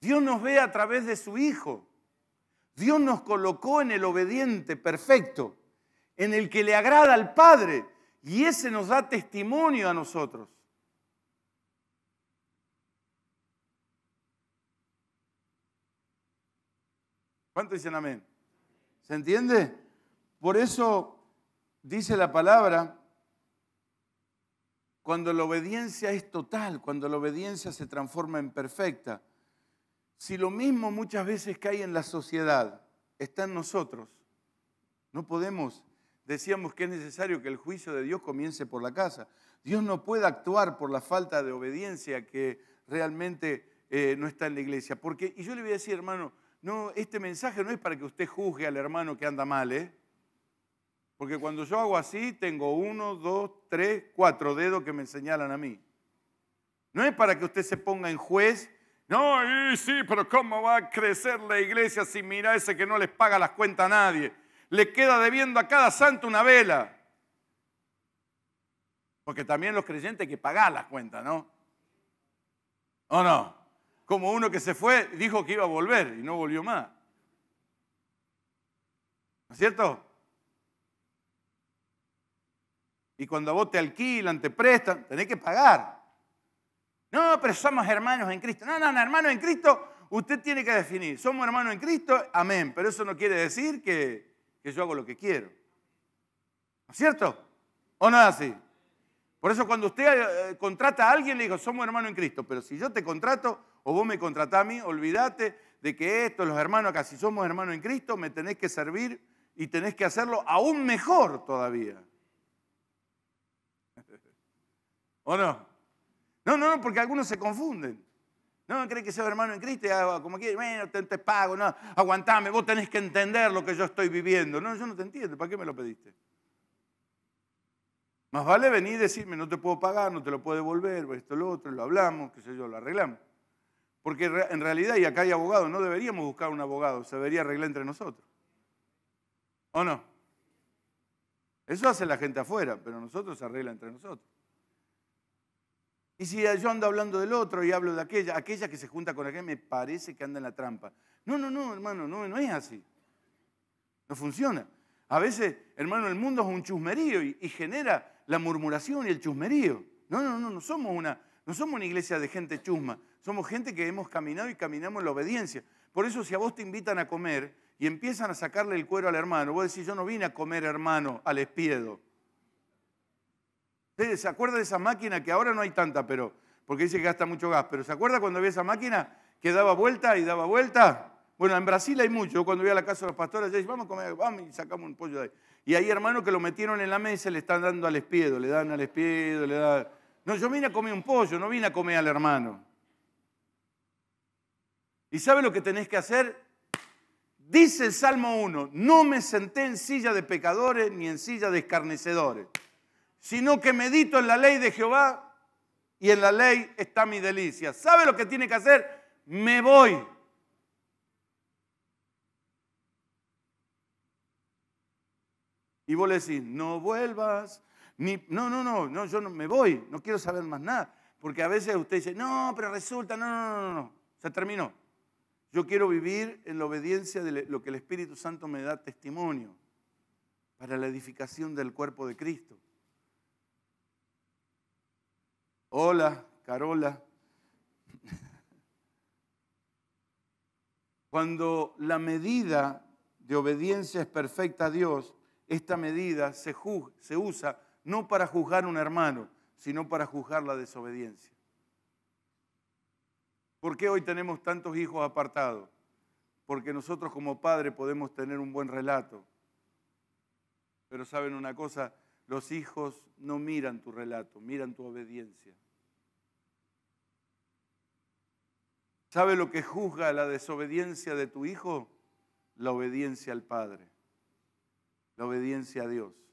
Dios nos ve a través de su Hijo. Dios nos colocó en el obediente perfecto, en el que le agrada al Padre, y ese nos da testimonio a nosotros. ¿Cuánto dicen amén? ¿Se entiende? Por eso dice la palabra, cuando la obediencia es total, cuando la obediencia se transforma en perfecta, si lo mismo muchas veces que hay en la sociedad está en nosotros, no podemos, decíamos que es necesario que el juicio de Dios comience por la casa. Dios no puede actuar por la falta de obediencia que realmente eh, no está en la iglesia. Porque, y yo le voy a decir, hermano, no, este mensaje no es para que usted juzgue al hermano que anda mal, ¿eh? Porque cuando yo hago así, tengo uno, dos, tres, cuatro dedos que me señalan a mí. No es para que usted se ponga en juez. No, sí, pero ¿cómo va a crecer la iglesia si mira ese que no les paga las cuentas a nadie? Le queda debiendo a cada santo una vela. Porque también los creyentes hay que pagar las cuentas, ¿no? ¿O no? como uno que se fue, dijo que iba a volver y no volvió más. ¿No es cierto? Y cuando a vos te alquilan, te prestan, tenés que pagar. No, pero somos hermanos en Cristo. No, no, no, hermanos en Cristo, usted tiene que definir. Somos hermanos en Cristo, amén. Pero eso no quiere decir que, yo hago lo que quiero. ¿No es cierto? ¿O no es así? Por eso cuando usted eh, contrata a alguien, le digo, somos hermanos en Cristo. Pero si yo te contrato, o vos me contratás a mí, olvídate de que esto, los hermanos, acá si somos hermanos en Cristo, me tenés que servir y tenés que hacerlo aún mejor todavía. ¿O no? No, no, no, porque algunos se confunden. No, crees que soy hermano en Cristo y como quieres, bueno, te, te, pago, no, aguantame, vos tenés que entender lo que yo estoy viviendo. No, yo no te entiendo, ¿para qué me lo pediste? Más vale venir y decirme, no te puedo pagar, no te lo puedo devolver, esto, lo otro, lo hablamos, qué sé yo, lo arreglamos. Porque en realidad, y acá hay abogados, no deberíamos buscar un abogado, se debería arreglar entre nosotros. ¿O no? Eso hace la gente afuera, pero nosotros se arregla entre nosotros. Y si yo ando hablando del otro y hablo de aquella, aquella que se junta con aquella me parece que anda en la trampa. No, no, no, hermano, no, no es así. No funciona. A veces, hermano, el mundo es un chusmerío y genera la murmuración y el chusmerío. No, no, no, no somos una, no somos una iglesia de gente chusma, somos gente que hemos caminado y caminamos en la obediencia. Por eso si a vos te invitan a comer y empiezan a sacarle el cuero al hermano, vos decís, yo no vine a comer hermano, al espiedo. ¿Ustedes se acuerdan de esa máquina que ahora no hay tanta, pero porque dice que gasta mucho gas, pero ¿se acuerda cuando había esa máquina que daba vuelta y daba vuelta? Bueno, en Brasil hay mucho. cuando voy a la casa de los pastores, yo vamos a comer, vamos y sacamos un pollo de ahí. Y hay hermanos que lo metieron en la mesa, le están dando al espiedo, le dan al espiedo, le dan... No, yo vine a comer un pollo, no vine a comer al hermano. ¿Y sabe lo que tenés que hacer? Dice el Salmo 1, no me senté en silla de pecadores ni en silla de escarnecedores, sino que medito en la ley de Jehová y en la ley está mi delicia. ¿Sabe lo que tiene que hacer? Me voy. Y vos le decís, no vuelvas, no, no, no, no, yo no me voy, no quiero saber más nada. Porque a veces usted dice, no, pero resulta, no, no, no, no, se terminó. Yo quiero vivir en la obediencia de lo que el Espíritu Santo me da testimonio para la edificación del cuerpo de Cristo. Hola, Carola. Cuando la medida de obediencia es perfecta a Dios, esta medida se, se usa no para juzgar a un hermano, sino para juzgar la desobediencia. ¿Por qué hoy tenemos tantos hijos apartados? Porque nosotros como padre podemos tener un buen relato. Pero saben una cosa, los hijos no miran tu relato, miran tu obediencia. ¿Sabe lo que juzga la desobediencia de tu hijo? La obediencia al Padre, la obediencia a Dios.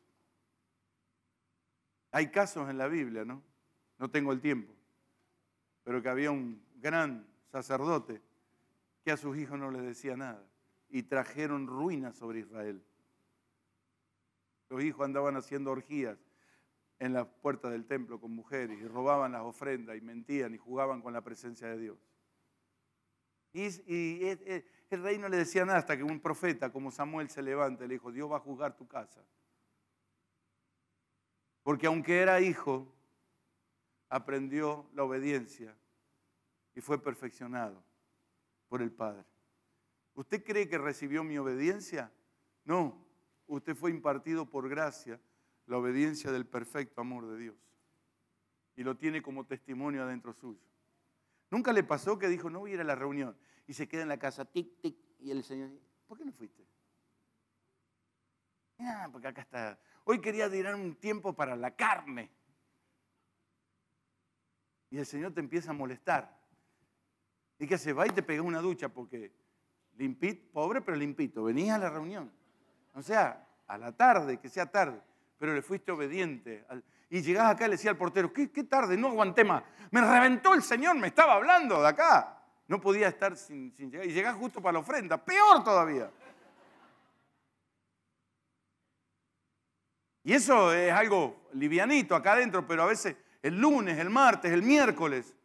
Hay casos en la Biblia, ¿no? No tengo el tiempo, pero que había un gran sacerdote que a sus hijos no les decía nada y trajeron ruinas sobre Israel. Los hijos andaban haciendo orgías en las puertas del templo con mujeres y robaban las ofrendas y mentían y jugaban con la presencia de Dios. Y, el, el rey no le decía nada hasta que un profeta como Samuel se levanta y le dijo, Dios va a juzgar tu casa. Porque aunque era hijo, aprendió la obediencia y fue perfeccionado por el Padre. ¿Usted cree que recibió mi obediencia? No, usted fue impartido por gracia la obediencia del perfecto amor de Dios. Y lo tiene como testimonio adentro suyo. Nunca le pasó que dijo, no voy a ir a la reunión. Y se queda en la casa, tic, tic, y el Señor, dice, ¿por qué no fuiste? Ah, porque acá está. Hoy quería tirar un tiempo para la carne. Y el Señor te empieza a molestar. ¿Y que se Va y te pega una ducha porque limpito, pobre pero limpito, venís a la reunión. O sea, a la tarde, que sea tarde, pero le fuiste obediente. Y llegás acá y le decía al portero, ¿Qué, ¿qué, tarde, no aguanté más. Me reventó el Señor, me estaba hablando de acá. No podía estar sin, llegar. Y llegás justo para la ofrenda, peor todavía. Y eso es algo livianito acá adentro, pero a veces el lunes, el martes, el miércoles,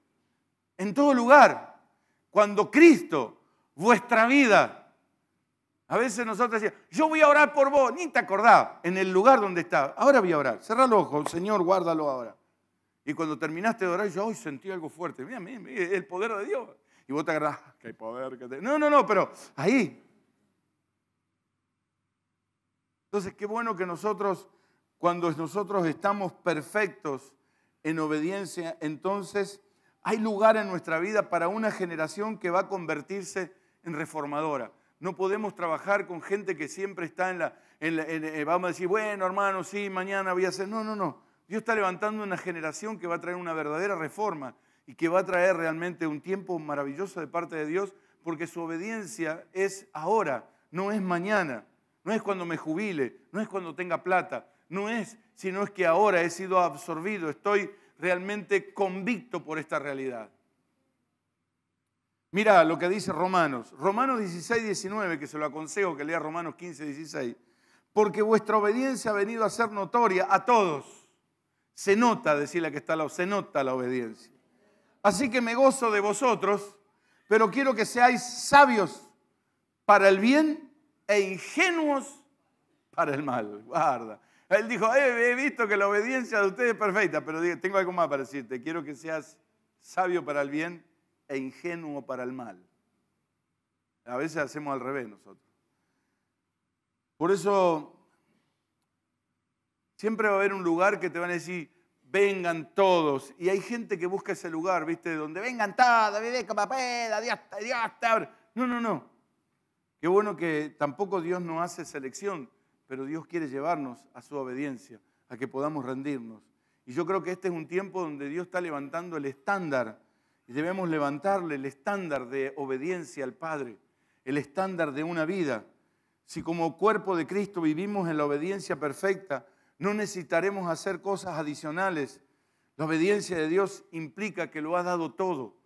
en todo lugar, cuando Cristo, vuestra vida, a veces nosotros decíamos, yo voy a orar por vos, ni te acordás, en el lugar donde está, ahora voy a orar, cerrá los ojos, Señor, guárdalo ahora. Y cuando terminaste de orar, yo hoy sentí algo fuerte, mira, mira, mira, el poder de Dios. Y vos te agarrás, ah, que hay poder, que No, no, no, pero ahí. Entonces, qué bueno que nosotros cuando nosotros estamos perfectos en obediencia, entonces hay lugar en nuestra vida para una generación que va a convertirse en reformadora. No podemos trabajar con gente que siempre está en la, eh, vamos a decir, bueno, hermano, sí, mañana voy a hacer. No, no, no. Dios está levantando una generación que va a traer una verdadera reforma y que va a traer realmente un tiempo maravilloso de parte de Dios, porque su obediencia es ahora, no es mañana, no es cuando me jubile, no es cuando tenga plata, no es, sino es que ahora he sido absorbido, estoy realmente convicto por esta realidad. Mira lo que dice Romanos, Romanos 16, 19, que se lo aconsejo que lea Romanos 15, 16, porque vuestra obediencia ha venido a ser notoria a todos. Se nota, decía la que está la, se nota la obediencia. Así que me gozo de vosotros, pero quiero que seáis sabios para el bien e ingenuos para el mal. Guarda. Él dijo, he, eh, he visto que la obediencia de ustedes es perfecta, pero tengo algo más para decirte. Quiero que seas sabio para el bien e ingenuo para el mal. A veces hacemos al revés nosotros. Por eso siempre va a haber un lugar que te van a decir, vengan todos. Y hay gente que busca ese lugar, ¿viste? Donde vengan todos, vive como pueda, Dios, Dios No, no, no. Qué bueno que tampoco Dios no hace selección pero Dios quiere llevarnos a su obediencia, a que podamos rendirnos. Y yo creo que este es un tiempo donde Dios está levantando el estándar, y debemos levantarle el estándar de obediencia al Padre, el estándar de una vida. Si como cuerpo de Cristo vivimos en la obediencia perfecta, no necesitaremos hacer cosas adicionales. La obediencia de Dios implica que lo ha dado todo.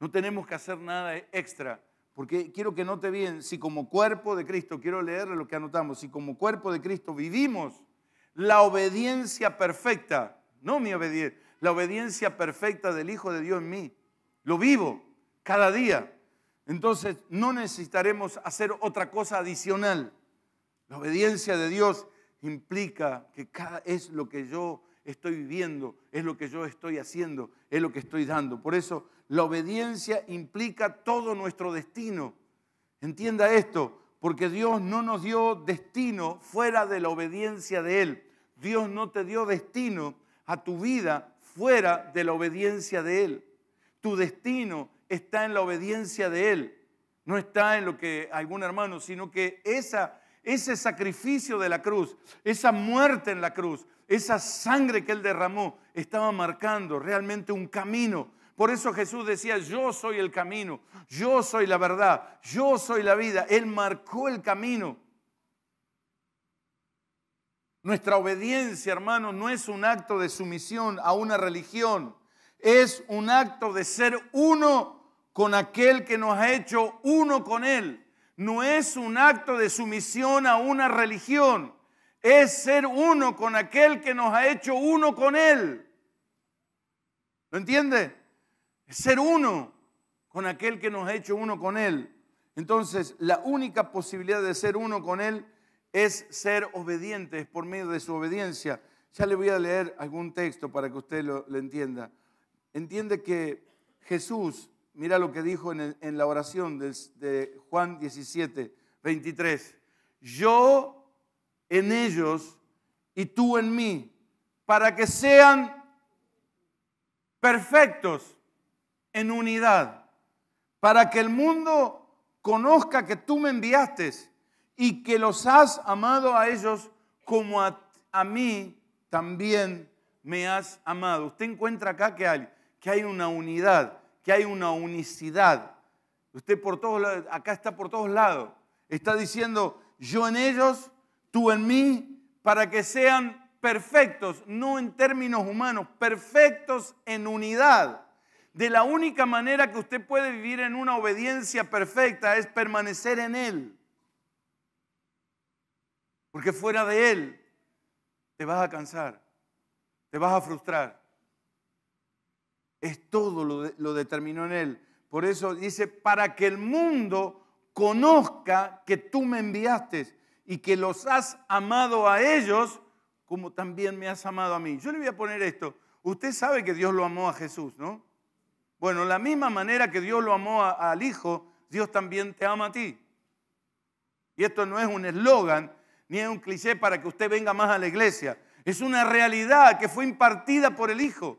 No tenemos que hacer nada extra. Porque quiero que note bien, si como cuerpo de Cristo, quiero leerle lo que anotamos, si como cuerpo de Cristo vivimos la obediencia perfecta, no mi obediencia, la obediencia perfecta del Hijo de Dios en mí, lo vivo cada día, entonces no necesitaremos hacer otra cosa adicional. La obediencia de Dios implica que es lo que yo estoy viviendo, es lo que yo estoy haciendo, es lo que estoy dando. Por eso la obediencia implica todo nuestro destino. Entienda esto, porque Dios no nos dio destino fuera de la obediencia de Él. Dios no te dio destino a tu vida fuera de la obediencia de Él. Tu destino está en la obediencia de Él. No está en lo que algún hermano, sino que ese sacrificio de la cruz, esa muerte en la cruz, esa sangre que Él derramó, estaba marcando realmente un camino por eso Jesús decía, yo soy el camino, yo soy la verdad, yo soy la vida. Él marcó el camino. Nuestra obediencia, hermano, no es un acto de sumisión a una religión, es un acto de ser uno con aquel que nos ha hecho uno con Él. No es un acto de sumisión a una religión, es ser uno con aquel que nos ha hecho uno con Él. ¿Lo entiende? ser uno con aquel que nos ha hecho uno con Él. Entonces, la única posibilidad de ser uno con Él es ser obedientes por medio de su obediencia. Ya le voy a leer algún texto para que usted lo, entienda. Entiende que Jesús, mira lo que dijo en, la oración de, de Juan 17, 23. Yo en ellos y tú en mí, para que sean perfectos en unidad, para que el mundo conozca que tú me enviaste y que los has amado a ellos como a, mí también me has amado. Usted encuentra acá que hay, que hay una unidad, que hay una unicidad. Usted por todos acá está por todos lados. Está diciendo, yo en ellos, tú en mí, para que sean perfectos, no en términos humanos, perfectos en unidad de la única manera que usted puede vivir en una obediencia perfecta es permanecer en Él. Porque fuera de Él te vas a cansar, te vas a frustrar. Es todo lo, determinó en Él. Por eso dice, para que el mundo conozca que tú me enviaste y que los has amado a ellos como también me has amado a mí. Yo le voy a poner esto. Usted sabe que Dios lo amó a Jesús, ¿no? Bueno, la misma manera que Dios lo amó al Hijo, Dios también te ama a ti. Y esto no es un eslogan, ni es un cliché para que usted venga más a la iglesia. Es una realidad que fue impartida por el Hijo.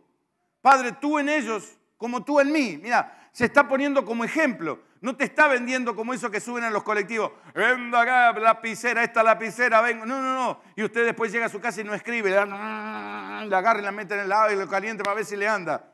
Padre, tú en ellos, como tú en mí. Mira, se está poniendo como ejemplo. No te está vendiendo como eso que suben en los colectivos. Venga acá, lapicera, esta lapicera, vengo. No, no, no. Y usted después llega a su casa y no escribe. La agarra y la mete en el agua y lo caliente para ver si le anda.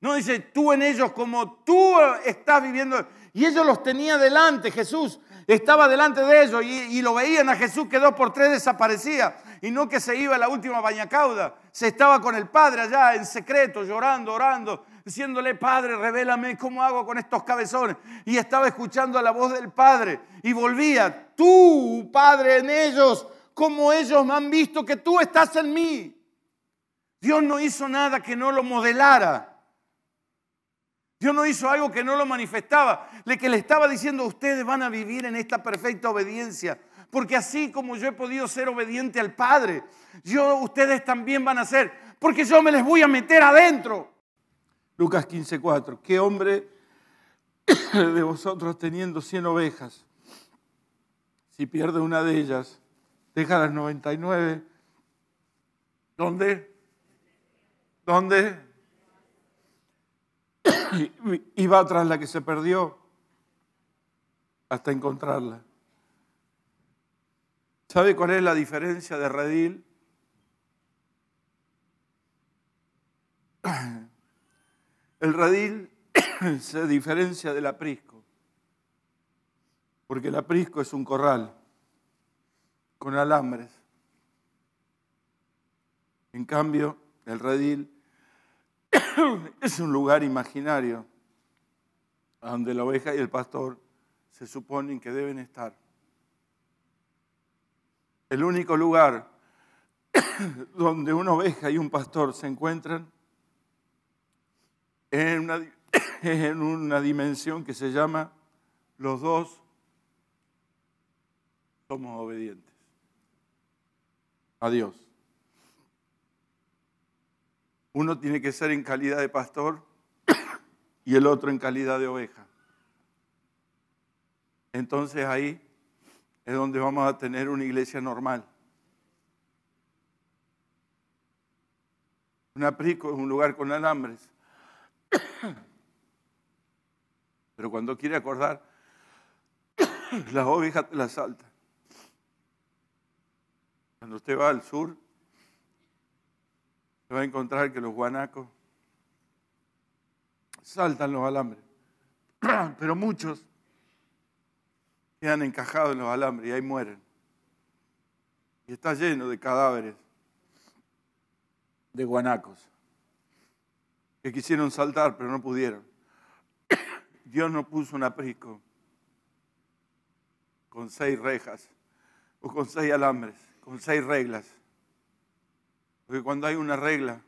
No dice tú en ellos como tú estás viviendo. Y ellos los tenía delante, Jesús estaba delante de ellos y, lo veían a Jesús que dos por tres desaparecía y no que se iba a la última bañacauda. Se estaba con el Padre allá en secreto, llorando, orando, diciéndole, Padre, revélame cómo hago con estos cabezones. Y estaba escuchando a la voz del Padre y volvía, tú, Padre, en ellos, como ellos me han visto que tú estás en mí. Dios no hizo nada que no lo modelara yo no hizo algo que no lo manifestaba. Le que le estaba diciendo, ustedes van a vivir en esta perfecta obediencia. Porque así como yo he podido ser obediente al Padre, yo, ustedes también van a ser. Porque yo me les voy a meter adentro. Lucas 15:4. ¿Qué hombre de vosotros teniendo cien ovejas, si pierde una de ellas, deja las 99? ¿Dónde? ¿Dónde? Y iba tras la que se perdió hasta encontrarla. ¿Sabe cuál es la diferencia de redil? El redil se diferencia del aprisco, porque el aprisco es un corral con alambres. En cambio, el redil es un lugar imaginario donde la oveja y el pastor se suponen que deben estar. El único lugar donde una oveja y un pastor se encuentran es en una, dimensión que se llama los dos somos obedientes a Dios. Uno tiene que ser en calidad de pastor y el otro en calidad de oveja. Entonces ahí es donde vamos a tener una iglesia normal. Un aprico es un lugar con alambres. Pero cuando quiere acordar, las ovejas te las salta. Cuando usted va al sur, se va a encontrar que los guanacos saltan los alambres, pero muchos quedan encajados en los alambres y ahí mueren. Y está lleno de cadáveres de guanacos que quisieron saltar, pero no pudieron. Dios no puso un aprisco con seis rejas o con seis alambres, con seis reglas porque cuando hay una regla,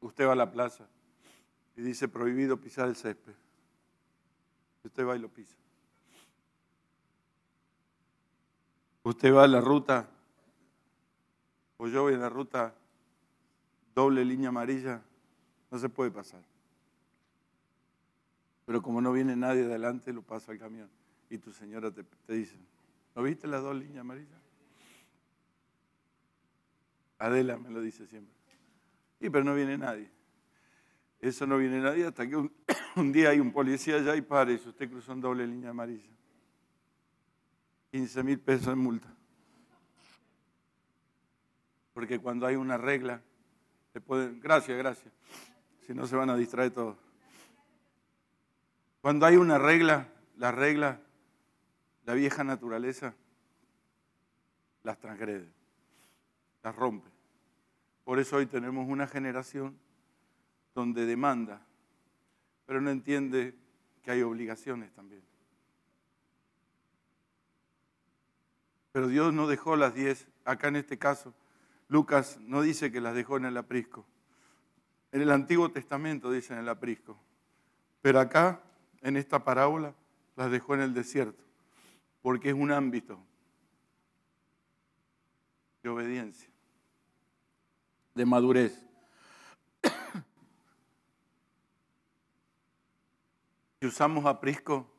usted va a la plaza y dice prohibido pisar el césped. Usted va y lo pisa. Usted va a la ruta, o yo voy a la ruta doble línea amarilla, no se puede pasar. Pero como no viene nadie adelante, lo pasa el camión. Y tu señora te dice, ¿No viste las dos líneas, amarillas? Adela me lo dice siempre. Y pero no viene nadie. Eso no viene nadie hasta que un, día hay un policía allá y pare, usted cruzó en doble línea amarilla. 15 mil pesos en multa. Porque cuando hay una regla, se pueden... Gracias, gracias. Si no se van a distraer todos. Cuando hay una regla, la regla la vieja naturaleza las transgrede, las rompe. Por eso hoy tenemos una generación donde demanda, pero no entiende que hay obligaciones también. Pero Dios no dejó las diez, acá en este caso, Lucas no dice que las dejó en el aprisco. En el Antiguo Testamento dice en el aprisco. Pero acá, en esta parábola, las dejó en el desierto porque es un ámbito de obediencia, de madurez. Si usamos aprisco,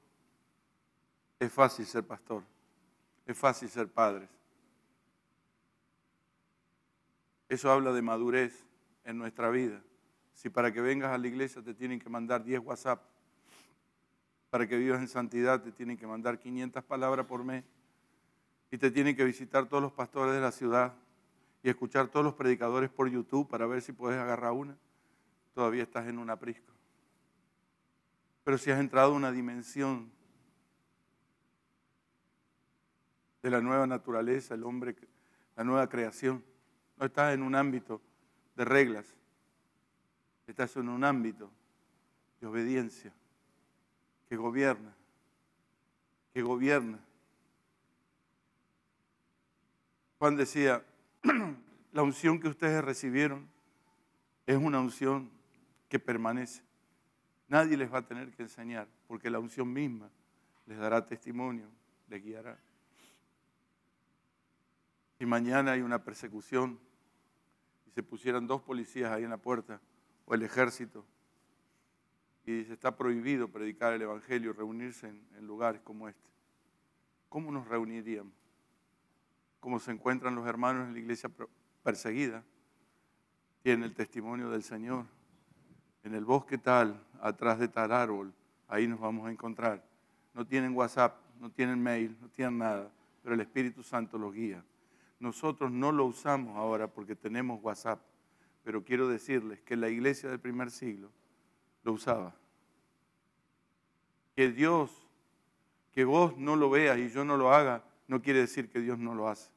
es fácil ser pastor, es fácil ser padres. Eso habla de madurez en nuestra vida. Si para que vengas a la iglesia te tienen que mandar 10 WhatsApp para que vivas en santidad te tienen que mandar 500 palabras por mes y te tienen que visitar todos los pastores de la ciudad y escuchar todos los predicadores por YouTube para ver si puedes agarrar una. Todavía estás en un aprisco. Pero si has entrado a una dimensión de la nueva naturaleza, el hombre, la nueva creación, no estás en un ámbito de reglas, estás en un ámbito de obediencia que gobierna, que gobierna. Juan decía, la unción que ustedes recibieron es una unción que permanece. Nadie les va a tener que enseñar, porque la unción misma les dará testimonio, les guiará. Si mañana hay una persecución y se pusieran dos policías ahí en la puerta, o el ejército, y dice, está prohibido predicar el Evangelio, reunirse en, lugares como este. ¿Cómo nos reuniríamos? ¿Cómo se encuentran los hermanos en la iglesia perseguida? Tienen el testimonio del Señor. En el bosque tal, atrás de tal árbol, ahí nos vamos a encontrar. No tienen WhatsApp, no tienen mail, no tienen nada, pero el Espíritu Santo los guía. Nosotros no lo usamos ahora porque tenemos WhatsApp, pero quiero decirles que la iglesia del primer siglo lo usaba. Que Dios, que vos no lo veas y yo no lo haga, no quiere decir que Dios no lo hace.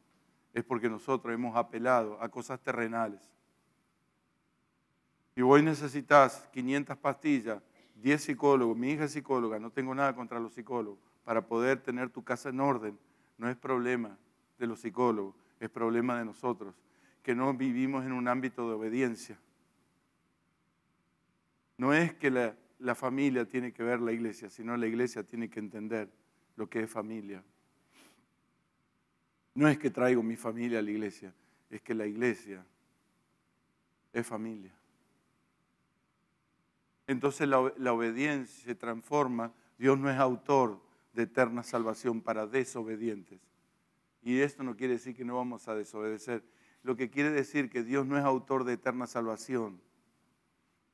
Es porque nosotros hemos apelado a cosas terrenales. Si vos necesitas 500 pastillas, 10 psicólogos, mi hija es psicóloga, no tengo nada contra los psicólogos, para poder tener tu casa en orden, no es problema de los psicólogos, es problema de nosotros, que no vivimos en un ámbito de obediencia. No es que la, familia tiene que ver la iglesia, sino la iglesia tiene que entender lo que es familia. No es que traigo mi familia a la iglesia, es que la iglesia es familia. Entonces la, la, obediencia se transforma. Dios no es autor de eterna salvación para desobedientes. Y esto no quiere decir que no vamos a desobedecer. Lo que quiere decir que Dios no es autor de eterna salvación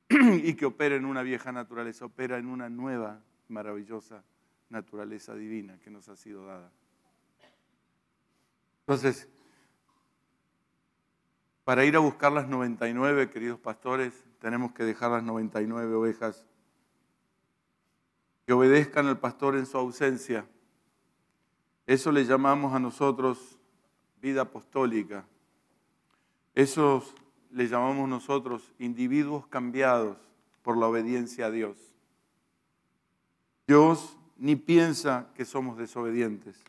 y que opera en una vieja naturaleza, opera en una nueva, maravillosa naturaleza divina que nos ha sido dada. Entonces, para ir a buscar las 99, queridos pastores, tenemos que dejar las 99 ovejas que obedezcan al pastor en su ausencia. Eso le llamamos a nosotros vida apostólica. Esos le llamamos nosotros individuos cambiados por la obediencia a Dios. Dios ni piensa que somos desobedientes.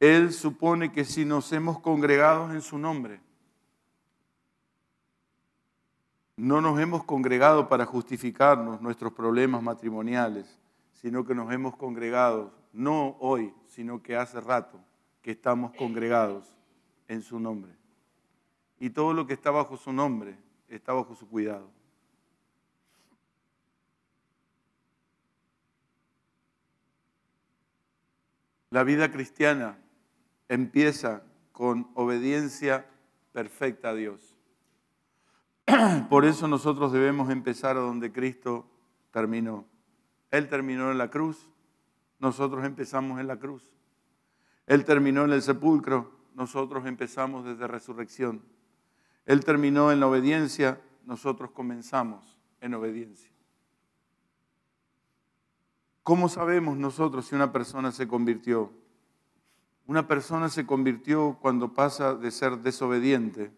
Él supone que si nos hemos congregado en su nombre, no nos hemos congregado para justificarnos nuestros problemas matrimoniales, sino que nos hemos congregado, no hoy, sino que hace rato que estamos congregados en su nombre y todo lo que está bajo su nombre está bajo su cuidado. La vida cristiana empieza con obediencia perfecta a Dios. Por eso nosotros debemos empezar donde Cristo terminó. Él terminó en la cruz, nosotros empezamos en la cruz. Él terminó en el sepulcro, nosotros empezamos desde resurrección. Él terminó en la obediencia, nosotros comenzamos en obediencia. ¿Cómo sabemos nosotros si una persona se convirtió? Una persona se convirtió cuando pasa de ser desobediente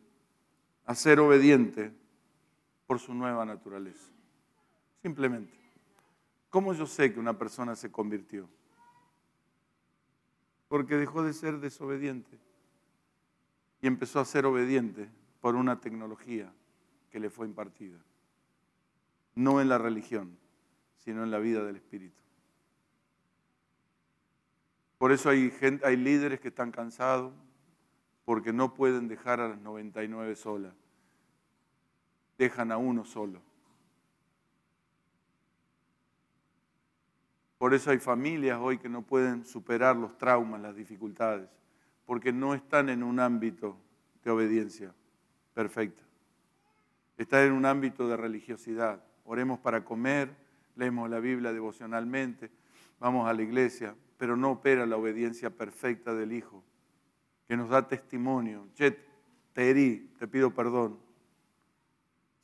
a ser obediente por su nueva naturaleza. Simplemente. ¿Cómo yo sé que una persona se convirtió? Porque dejó de ser desobediente y empezó a ser obediente por una tecnología que le fue impartida. No en la religión, sino en la vida del Espíritu. Por eso hay, hay líderes que están cansados porque no pueden dejar a las 99 solas. Dejan a uno solo. Por eso hay familias hoy que no pueden superar los traumas, las dificultades, porque no están en un ámbito de obediencia perfecta. Estar en un ámbito de religiosidad. Oremos para comer, leemos la Biblia devocionalmente, vamos a la iglesia, pero no opera la obediencia perfecta del Hijo, que nos da testimonio. Che, te herí, te pido perdón.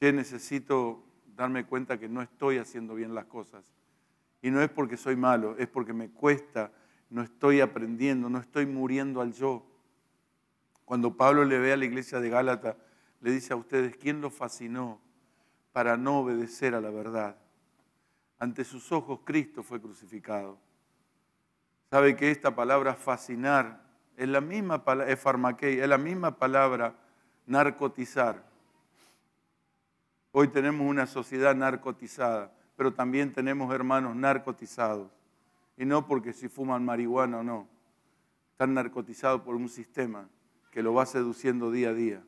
Che, necesito darme cuenta que no estoy haciendo bien las cosas. Y no es porque soy malo, es porque me cuesta, no estoy aprendiendo, no estoy muriendo al yo. Cuando Pablo le ve a la iglesia de Gálata, le dice a ustedes quién lo fascinó para no obedecer a la verdad. Ante sus ojos Cristo fue crucificado. Sabe que esta palabra fascinar es la misma es es la misma palabra narcotizar. Hoy tenemos una sociedad narcotizada, pero también tenemos hermanos narcotizados. Y no porque si fuman marihuana o no, están narcotizados por un sistema que lo va seduciendo día a día.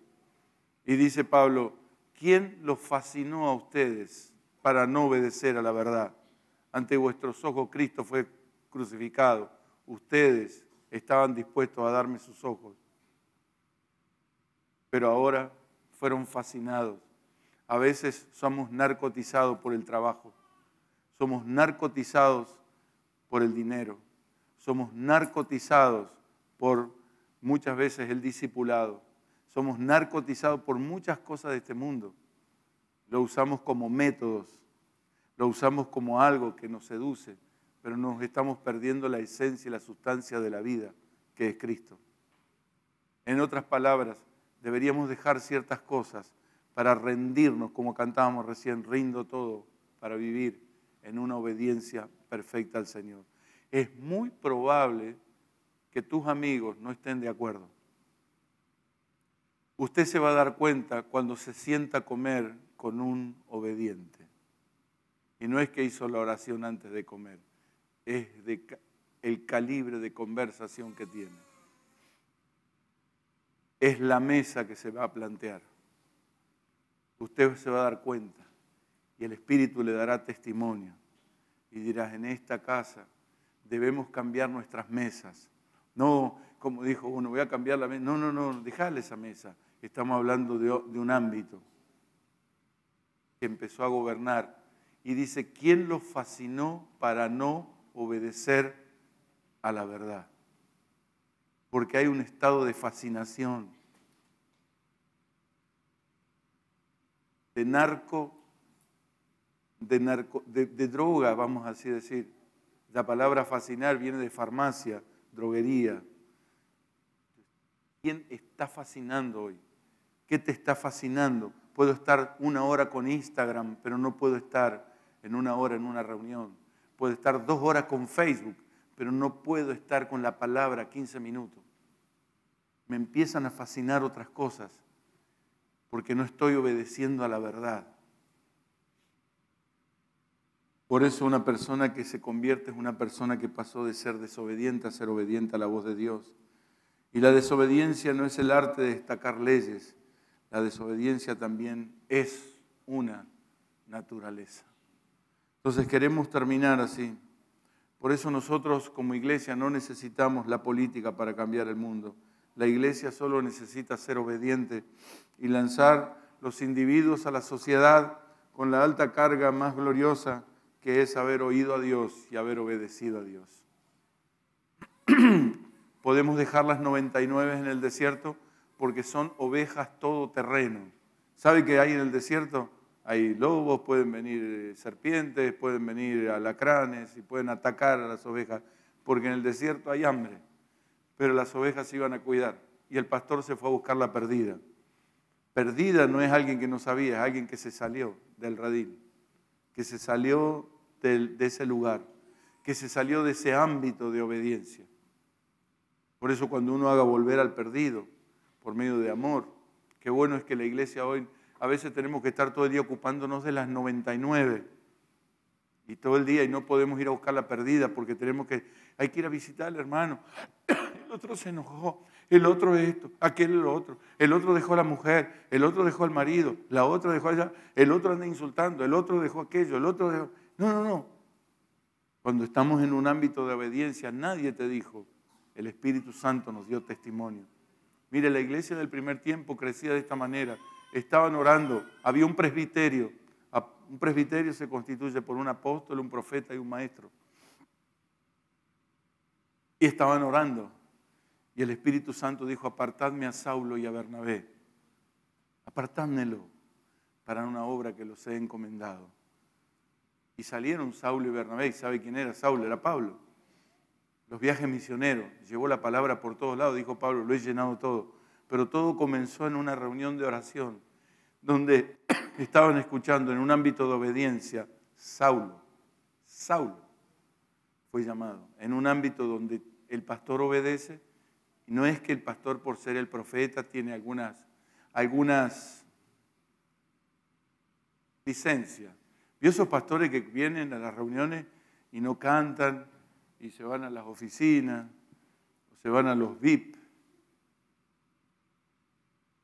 Y dice Pablo, ¿quién los fascinó a ustedes para no obedecer a la verdad? Ante vuestros ojos Cristo fue crucificado. Ustedes estaban dispuestos a darme sus ojos, pero ahora fueron fascinados. A veces somos narcotizados por el trabajo, somos narcotizados por el dinero, somos narcotizados por muchas veces el discipulado, somos narcotizados por muchas cosas de este mundo. Lo usamos como métodos, lo usamos como algo que nos seduce, pero nos estamos perdiendo la esencia y la sustancia de la vida, que es Cristo. En otras palabras, deberíamos dejar ciertas cosas para rendirnos, como cantábamos recién, rindo todo para vivir en una obediencia perfecta al Señor. Es muy probable que tus amigos no estén de acuerdo. Usted se va a dar cuenta cuando se sienta a comer con un obediente. Y no es que hizo la oración antes de comer, es el calibre de conversación que tiene. Es la mesa que se va a plantear. Usted se va a dar cuenta y el Espíritu le dará testimonio y dirás, en esta casa debemos cambiar nuestras mesas. No, como dijo uno, voy a cambiar la mesa. No, no, no, dejale esa mesa. Estamos hablando de, un ámbito que empezó a gobernar. Y dice, ¿quién lo fascinó para no obedecer a la verdad? Porque hay un estado de fascinación, de narco, de, droga, vamos así decir. La palabra fascinar viene de farmacia, droguería. ¿Quién está fascinando hoy? ¿Qué te está fascinando? Puedo estar una hora con Instagram, pero no puedo estar en una hora en una reunión. Puedo estar dos horas con Facebook, pero no puedo estar con la palabra 15 minutos. Me empiezan a fascinar otras cosas porque no estoy obedeciendo a la verdad. Por eso una persona que se convierte es una persona que pasó de ser desobediente a ser obediente a la voz de Dios. Y la desobediencia no es el arte de destacar leyes, la desobediencia también es una naturaleza. Entonces queremos terminar así. Por eso nosotros como iglesia no necesitamos la política para cambiar el mundo. La iglesia solo necesita ser obediente y lanzar los individuos a la sociedad con la alta carga más gloriosa que es haber oído a Dios y haber obedecido a Dios. Podemos dejar las 99 en el desierto porque son ovejas todoterreno. ¿Sabe que hay en el desierto? Hay lobos, pueden venir eh, serpientes, pueden venir alacranes y pueden atacar a las ovejas, porque en el desierto hay hambre. Pero las ovejas se iban a cuidar y el pastor se fue a buscar la perdida. Perdida no es alguien que no sabía, es alguien que se salió del redil, que se salió de ese lugar, que se salió de ese ámbito de obediencia. Por eso cuando uno haga volver al perdido, por medio de amor. Qué bueno es que la iglesia hoy, a veces tenemos que estar todo el día ocupándonos de las 99 y todo el día y no podemos ir a buscar la perdida porque tenemos que, hay que ir a visitar al hermano. El otro se enojó, el otro esto, aquel lo otro, el otro dejó a la mujer, el otro dejó al marido, la otra dejó allá, el otro anda insultando, el otro dejó aquello, el otro dejó... No, no, no. Cuando estamos en un ámbito de obediencia, nadie te dijo, el Espíritu Santo nos dio testimonio. Mire, la iglesia del primer tiempo crecía de esta manera. Estaban orando, había un presbiterio. Un presbiterio se constituye por un apóstol, un profeta y un maestro. Y estaban orando. Y el Espíritu Santo dijo, apartadme a Saulo y a Bernabé. Apartádmelo para una obra que los he encomendado. Y salieron Saulo y Bernabé. ¿Y sabe quién era Saulo? Era Pablo los viajes misioneros, llevó la palabra por todos lados, dijo Pablo, lo he llenado todo. Pero todo comenzó en una reunión de oración, donde estaban escuchando en un ámbito de obediencia, Saulo, Saulo fue llamado, en un ámbito donde el pastor obedece, y no es que el pastor por ser el profeta tiene algunas, algunas licencias. Vio esos pastores que vienen a las reuniones y no cantan, y se van a las oficinas, o se van a los VIP,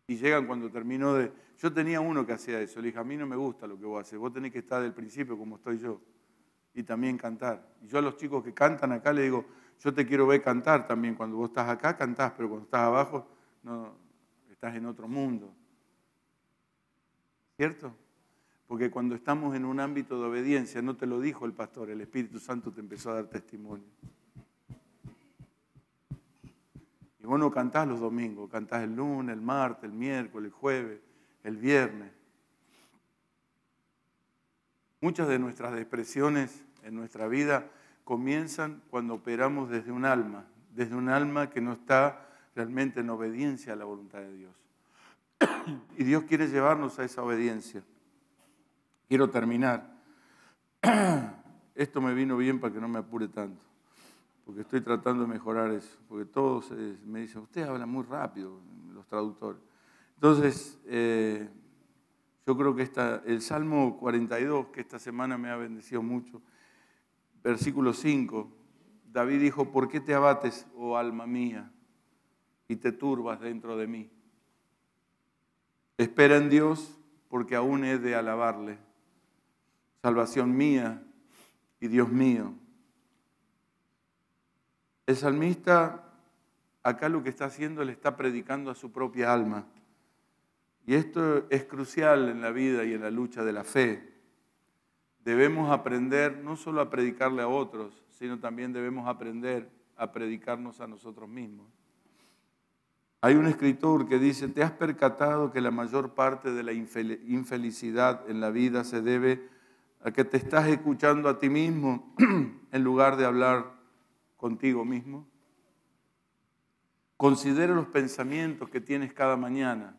y llegan cuando terminó de... Yo tenía uno que hacía eso, le dije, a mí no me gusta lo que vos haces, vos tenés que estar del principio como estoy yo, y también cantar. Y yo a los chicos que cantan acá le digo, yo te quiero ver cantar también, cuando vos estás acá cantás, pero cuando estás abajo, no, estás en otro mundo. ¿Cierto? Porque cuando estamos en un ámbito de obediencia, no te lo dijo el pastor, el Espíritu Santo te empezó a dar testimonio. Y vos no cantás los domingos, cantás el lunes, el martes, el miércoles, el jueves, el viernes. Muchas de nuestras expresiones en nuestra vida comienzan cuando operamos desde un alma, desde un alma que no está realmente en obediencia a la voluntad de Dios. Y Dios quiere llevarnos a esa obediencia. Quiero terminar. Esto me vino bien para que no me apure tanto, porque estoy tratando de mejorar eso, porque todos eh, me dicen, usted habla muy rápido, los traductores. Entonces, eh, yo creo que el Salmo 42, que esta semana me ha bendecido mucho, versículo 5, David dijo, ¿por qué te abates, oh alma mía, y te turbas dentro de mí? Espera en Dios, porque aún he de alabarle salvación mía y Dios mío. El salmista acá lo que está haciendo le está predicando a su propia alma. Y esto es crucial en la vida y en la lucha de la fe. Debemos aprender no solo a predicarle a otros, sino también debemos aprender a predicarnos a nosotros mismos. Hay un escritor que dice, ¿te has percatado que la mayor parte de la infelicidad en la vida se debe a a que te estás escuchando a ti mismo en lugar de hablar contigo mismo. Considera los pensamientos que tienes cada mañana.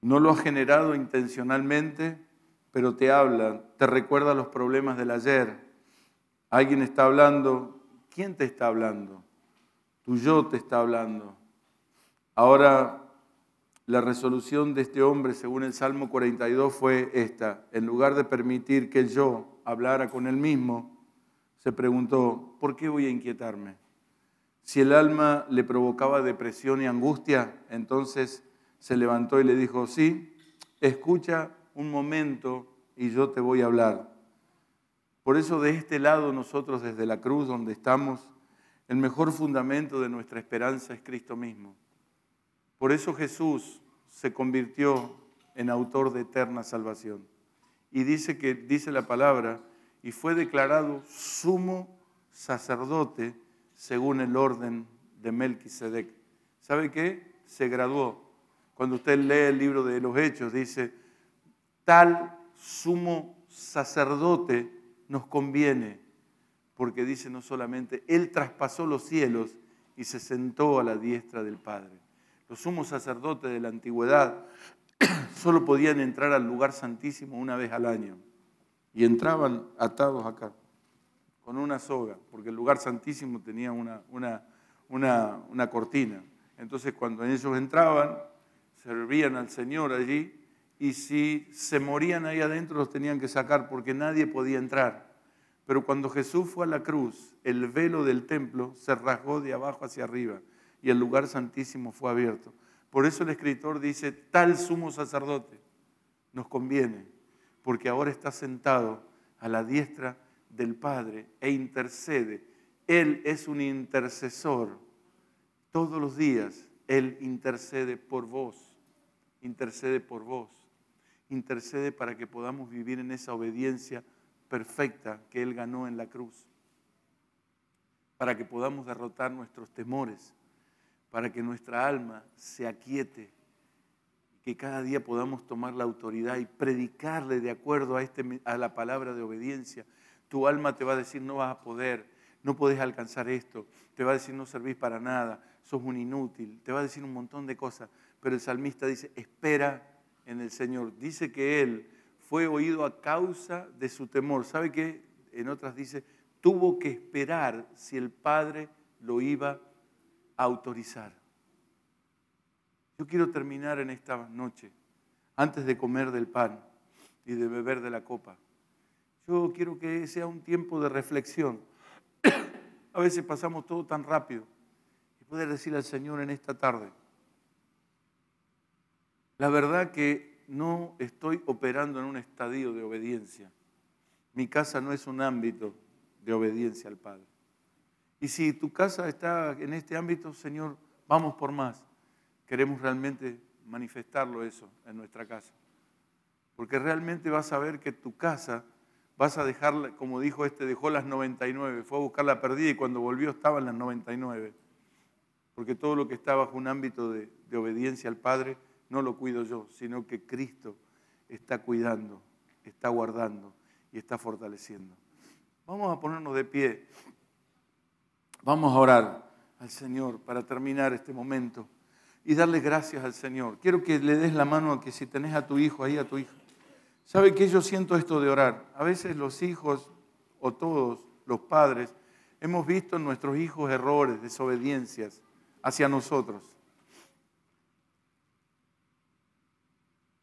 No lo has generado intencionalmente, pero te habla, te recuerda los problemas del ayer. Alguien está hablando. ¿Quién te está hablando? Tu yo te está hablando. Ahora la resolución de este hombre, según el Salmo 42, fue esta. En lugar de permitir que yo hablara con él mismo, se preguntó, ¿por qué voy a inquietarme? Si el alma le provocaba depresión y angustia, entonces se levantó y le dijo, sí, escucha un momento y yo te voy a hablar. Por eso de este lado nosotros, desde la cruz donde estamos, el mejor fundamento de nuestra esperanza es Cristo mismo. Por eso Jesús, se convirtió en autor de eterna salvación. Y dice que dice la palabra y fue declarado sumo sacerdote según el orden de Melquisedec. ¿Sabe qué? Se graduó. Cuando usted lee el libro de los Hechos dice, tal sumo sacerdote nos conviene, porque dice no solamente él traspasó los cielos y se sentó a la diestra del Padre los sumos sacerdotes de la antigüedad solo podían entrar al lugar santísimo una vez al año. Y entraban atados acá, con una soga, porque el lugar santísimo tenía una, una, cortina. Entonces cuando ellos entraban, servían al Señor allí y si se morían ahí adentro los tenían que sacar porque nadie podía entrar. Pero cuando Jesús fue a la cruz, el velo del templo se rasgó de abajo hacia arriba y el lugar santísimo fue abierto. Por eso el escritor dice, tal sumo sacerdote nos conviene, porque ahora está sentado a la diestra del Padre e intercede. Él es un intercesor. Todos los días Él intercede por vos, intercede por vos, intercede para que podamos vivir en esa obediencia perfecta que Él ganó en la cruz, para que podamos derrotar nuestros temores, para que nuestra alma se aquiete, que cada día podamos tomar la autoridad y predicarle de acuerdo a, este, a la palabra de obediencia. Tu alma te va a decir, no vas a poder, no podés alcanzar esto, te va a decir, no servís para nada, sos un inútil, te va a decir un montón de cosas, pero el salmista dice, espera en el Señor. Dice que él fue oído a causa de su temor. ¿Sabe qué? En otras dice, tuvo que esperar si el Padre lo iba a autorizar. Yo quiero terminar en esta noche, antes de comer del pan y de beber de la copa. Yo quiero que sea un tiempo de reflexión. A veces pasamos todo tan rápido. Y poder decirle al Señor en esta tarde, la verdad que no estoy operando en un estadio de obediencia. Mi casa no es un ámbito de obediencia al Padre. Y si tu casa está en este ámbito, Señor, vamos por más. Queremos realmente manifestarlo eso en nuestra casa. Porque realmente vas a ver que tu casa, vas a dejarla, como dijo este, dejó las 99, fue a buscar la perdida y cuando volvió estaba en las 99. Porque todo lo que está bajo un ámbito de, de obediencia al Padre no lo cuido yo, sino que Cristo está cuidando, está guardando y está fortaleciendo. Vamos a ponernos de pie. Vamos a orar al Señor para terminar este momento y darle gracias al Señor. Quiero que le des la mano a que si tenés a tu hijo ahí, a tu hijo. ¿Sabe que yo siento esto de orar? A veces los hijos, o todos, los padres, hemos visto en nuestros hijos errores, desobediencias hacia nosotros.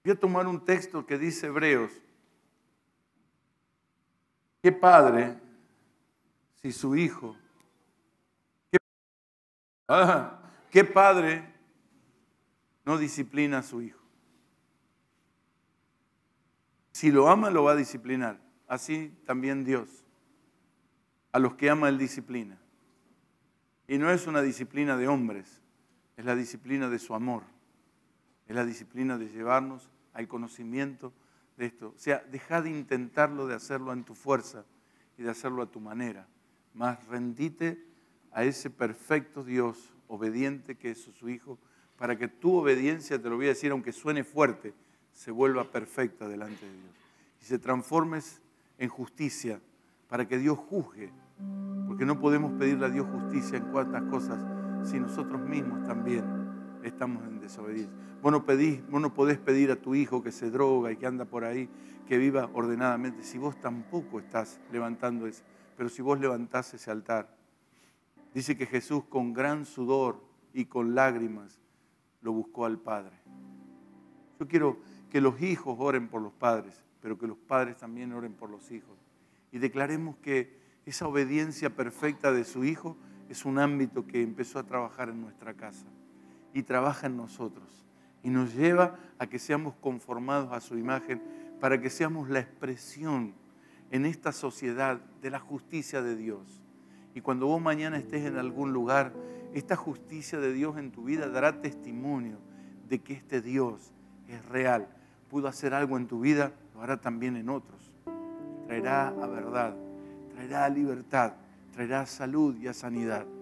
Voy a tomar un texto que dice Hebreos. ¿Qué padre si su hijo ¿Qué padre no disciplina a su hijo? Si lo ama, lo va a disciplinar. Así también Dios. A los que ama, Él disciplina. Y no es una disciplina de hombres, es la disciplina de su amor. Es la disciplina de llevarnos al conocimiento de esto. O sea, deja de intentarlo, de hacerlo en tu fuerza y de hacerlo a tu manera. Más rendite a ese perfecto Dios obediente que es su Hijo, para que tu obediencia, te lo voy a decir, aunque suene fuerte, se vuelva perfecta delante de Dios. Y se transformes en justicia, para que Dios juzgue, porque no podemos pedirle a Dios justicia en cuantas cosas si nosotros mismos también estamos en desobediencia. Vos no, pedís, vos no podés pedir a tu hijo que se droga y que anda por ahí, que viva ordenadamente, si vos tampoco estás levantando eso. Pero si vos levantás ese altar, Dice que Jesús con gran sudor y con lágrimas lo buscó al Padre. Yo quiero que los hijos oren por los padres, pero que los padres también oren por los hijos. Y declaremos que esa obediencia perfecta de su hijo es un ámbito que empezó a trabajar en nuestra casa y trabaja en nosotros y nos lleva a que seamos conformados a su imagen para que seamos la expresión en esta sociedad de la justicia de Dios y cuando vos mañana estés en algún lugar, esta justicia de Dios en tu vida dará testimonio de que este Dios es real. Pudo hacer algo en tu vida, lo hará también en otros. Traerá a verdad, traerá a libertad, traerá a salud y a sanidad.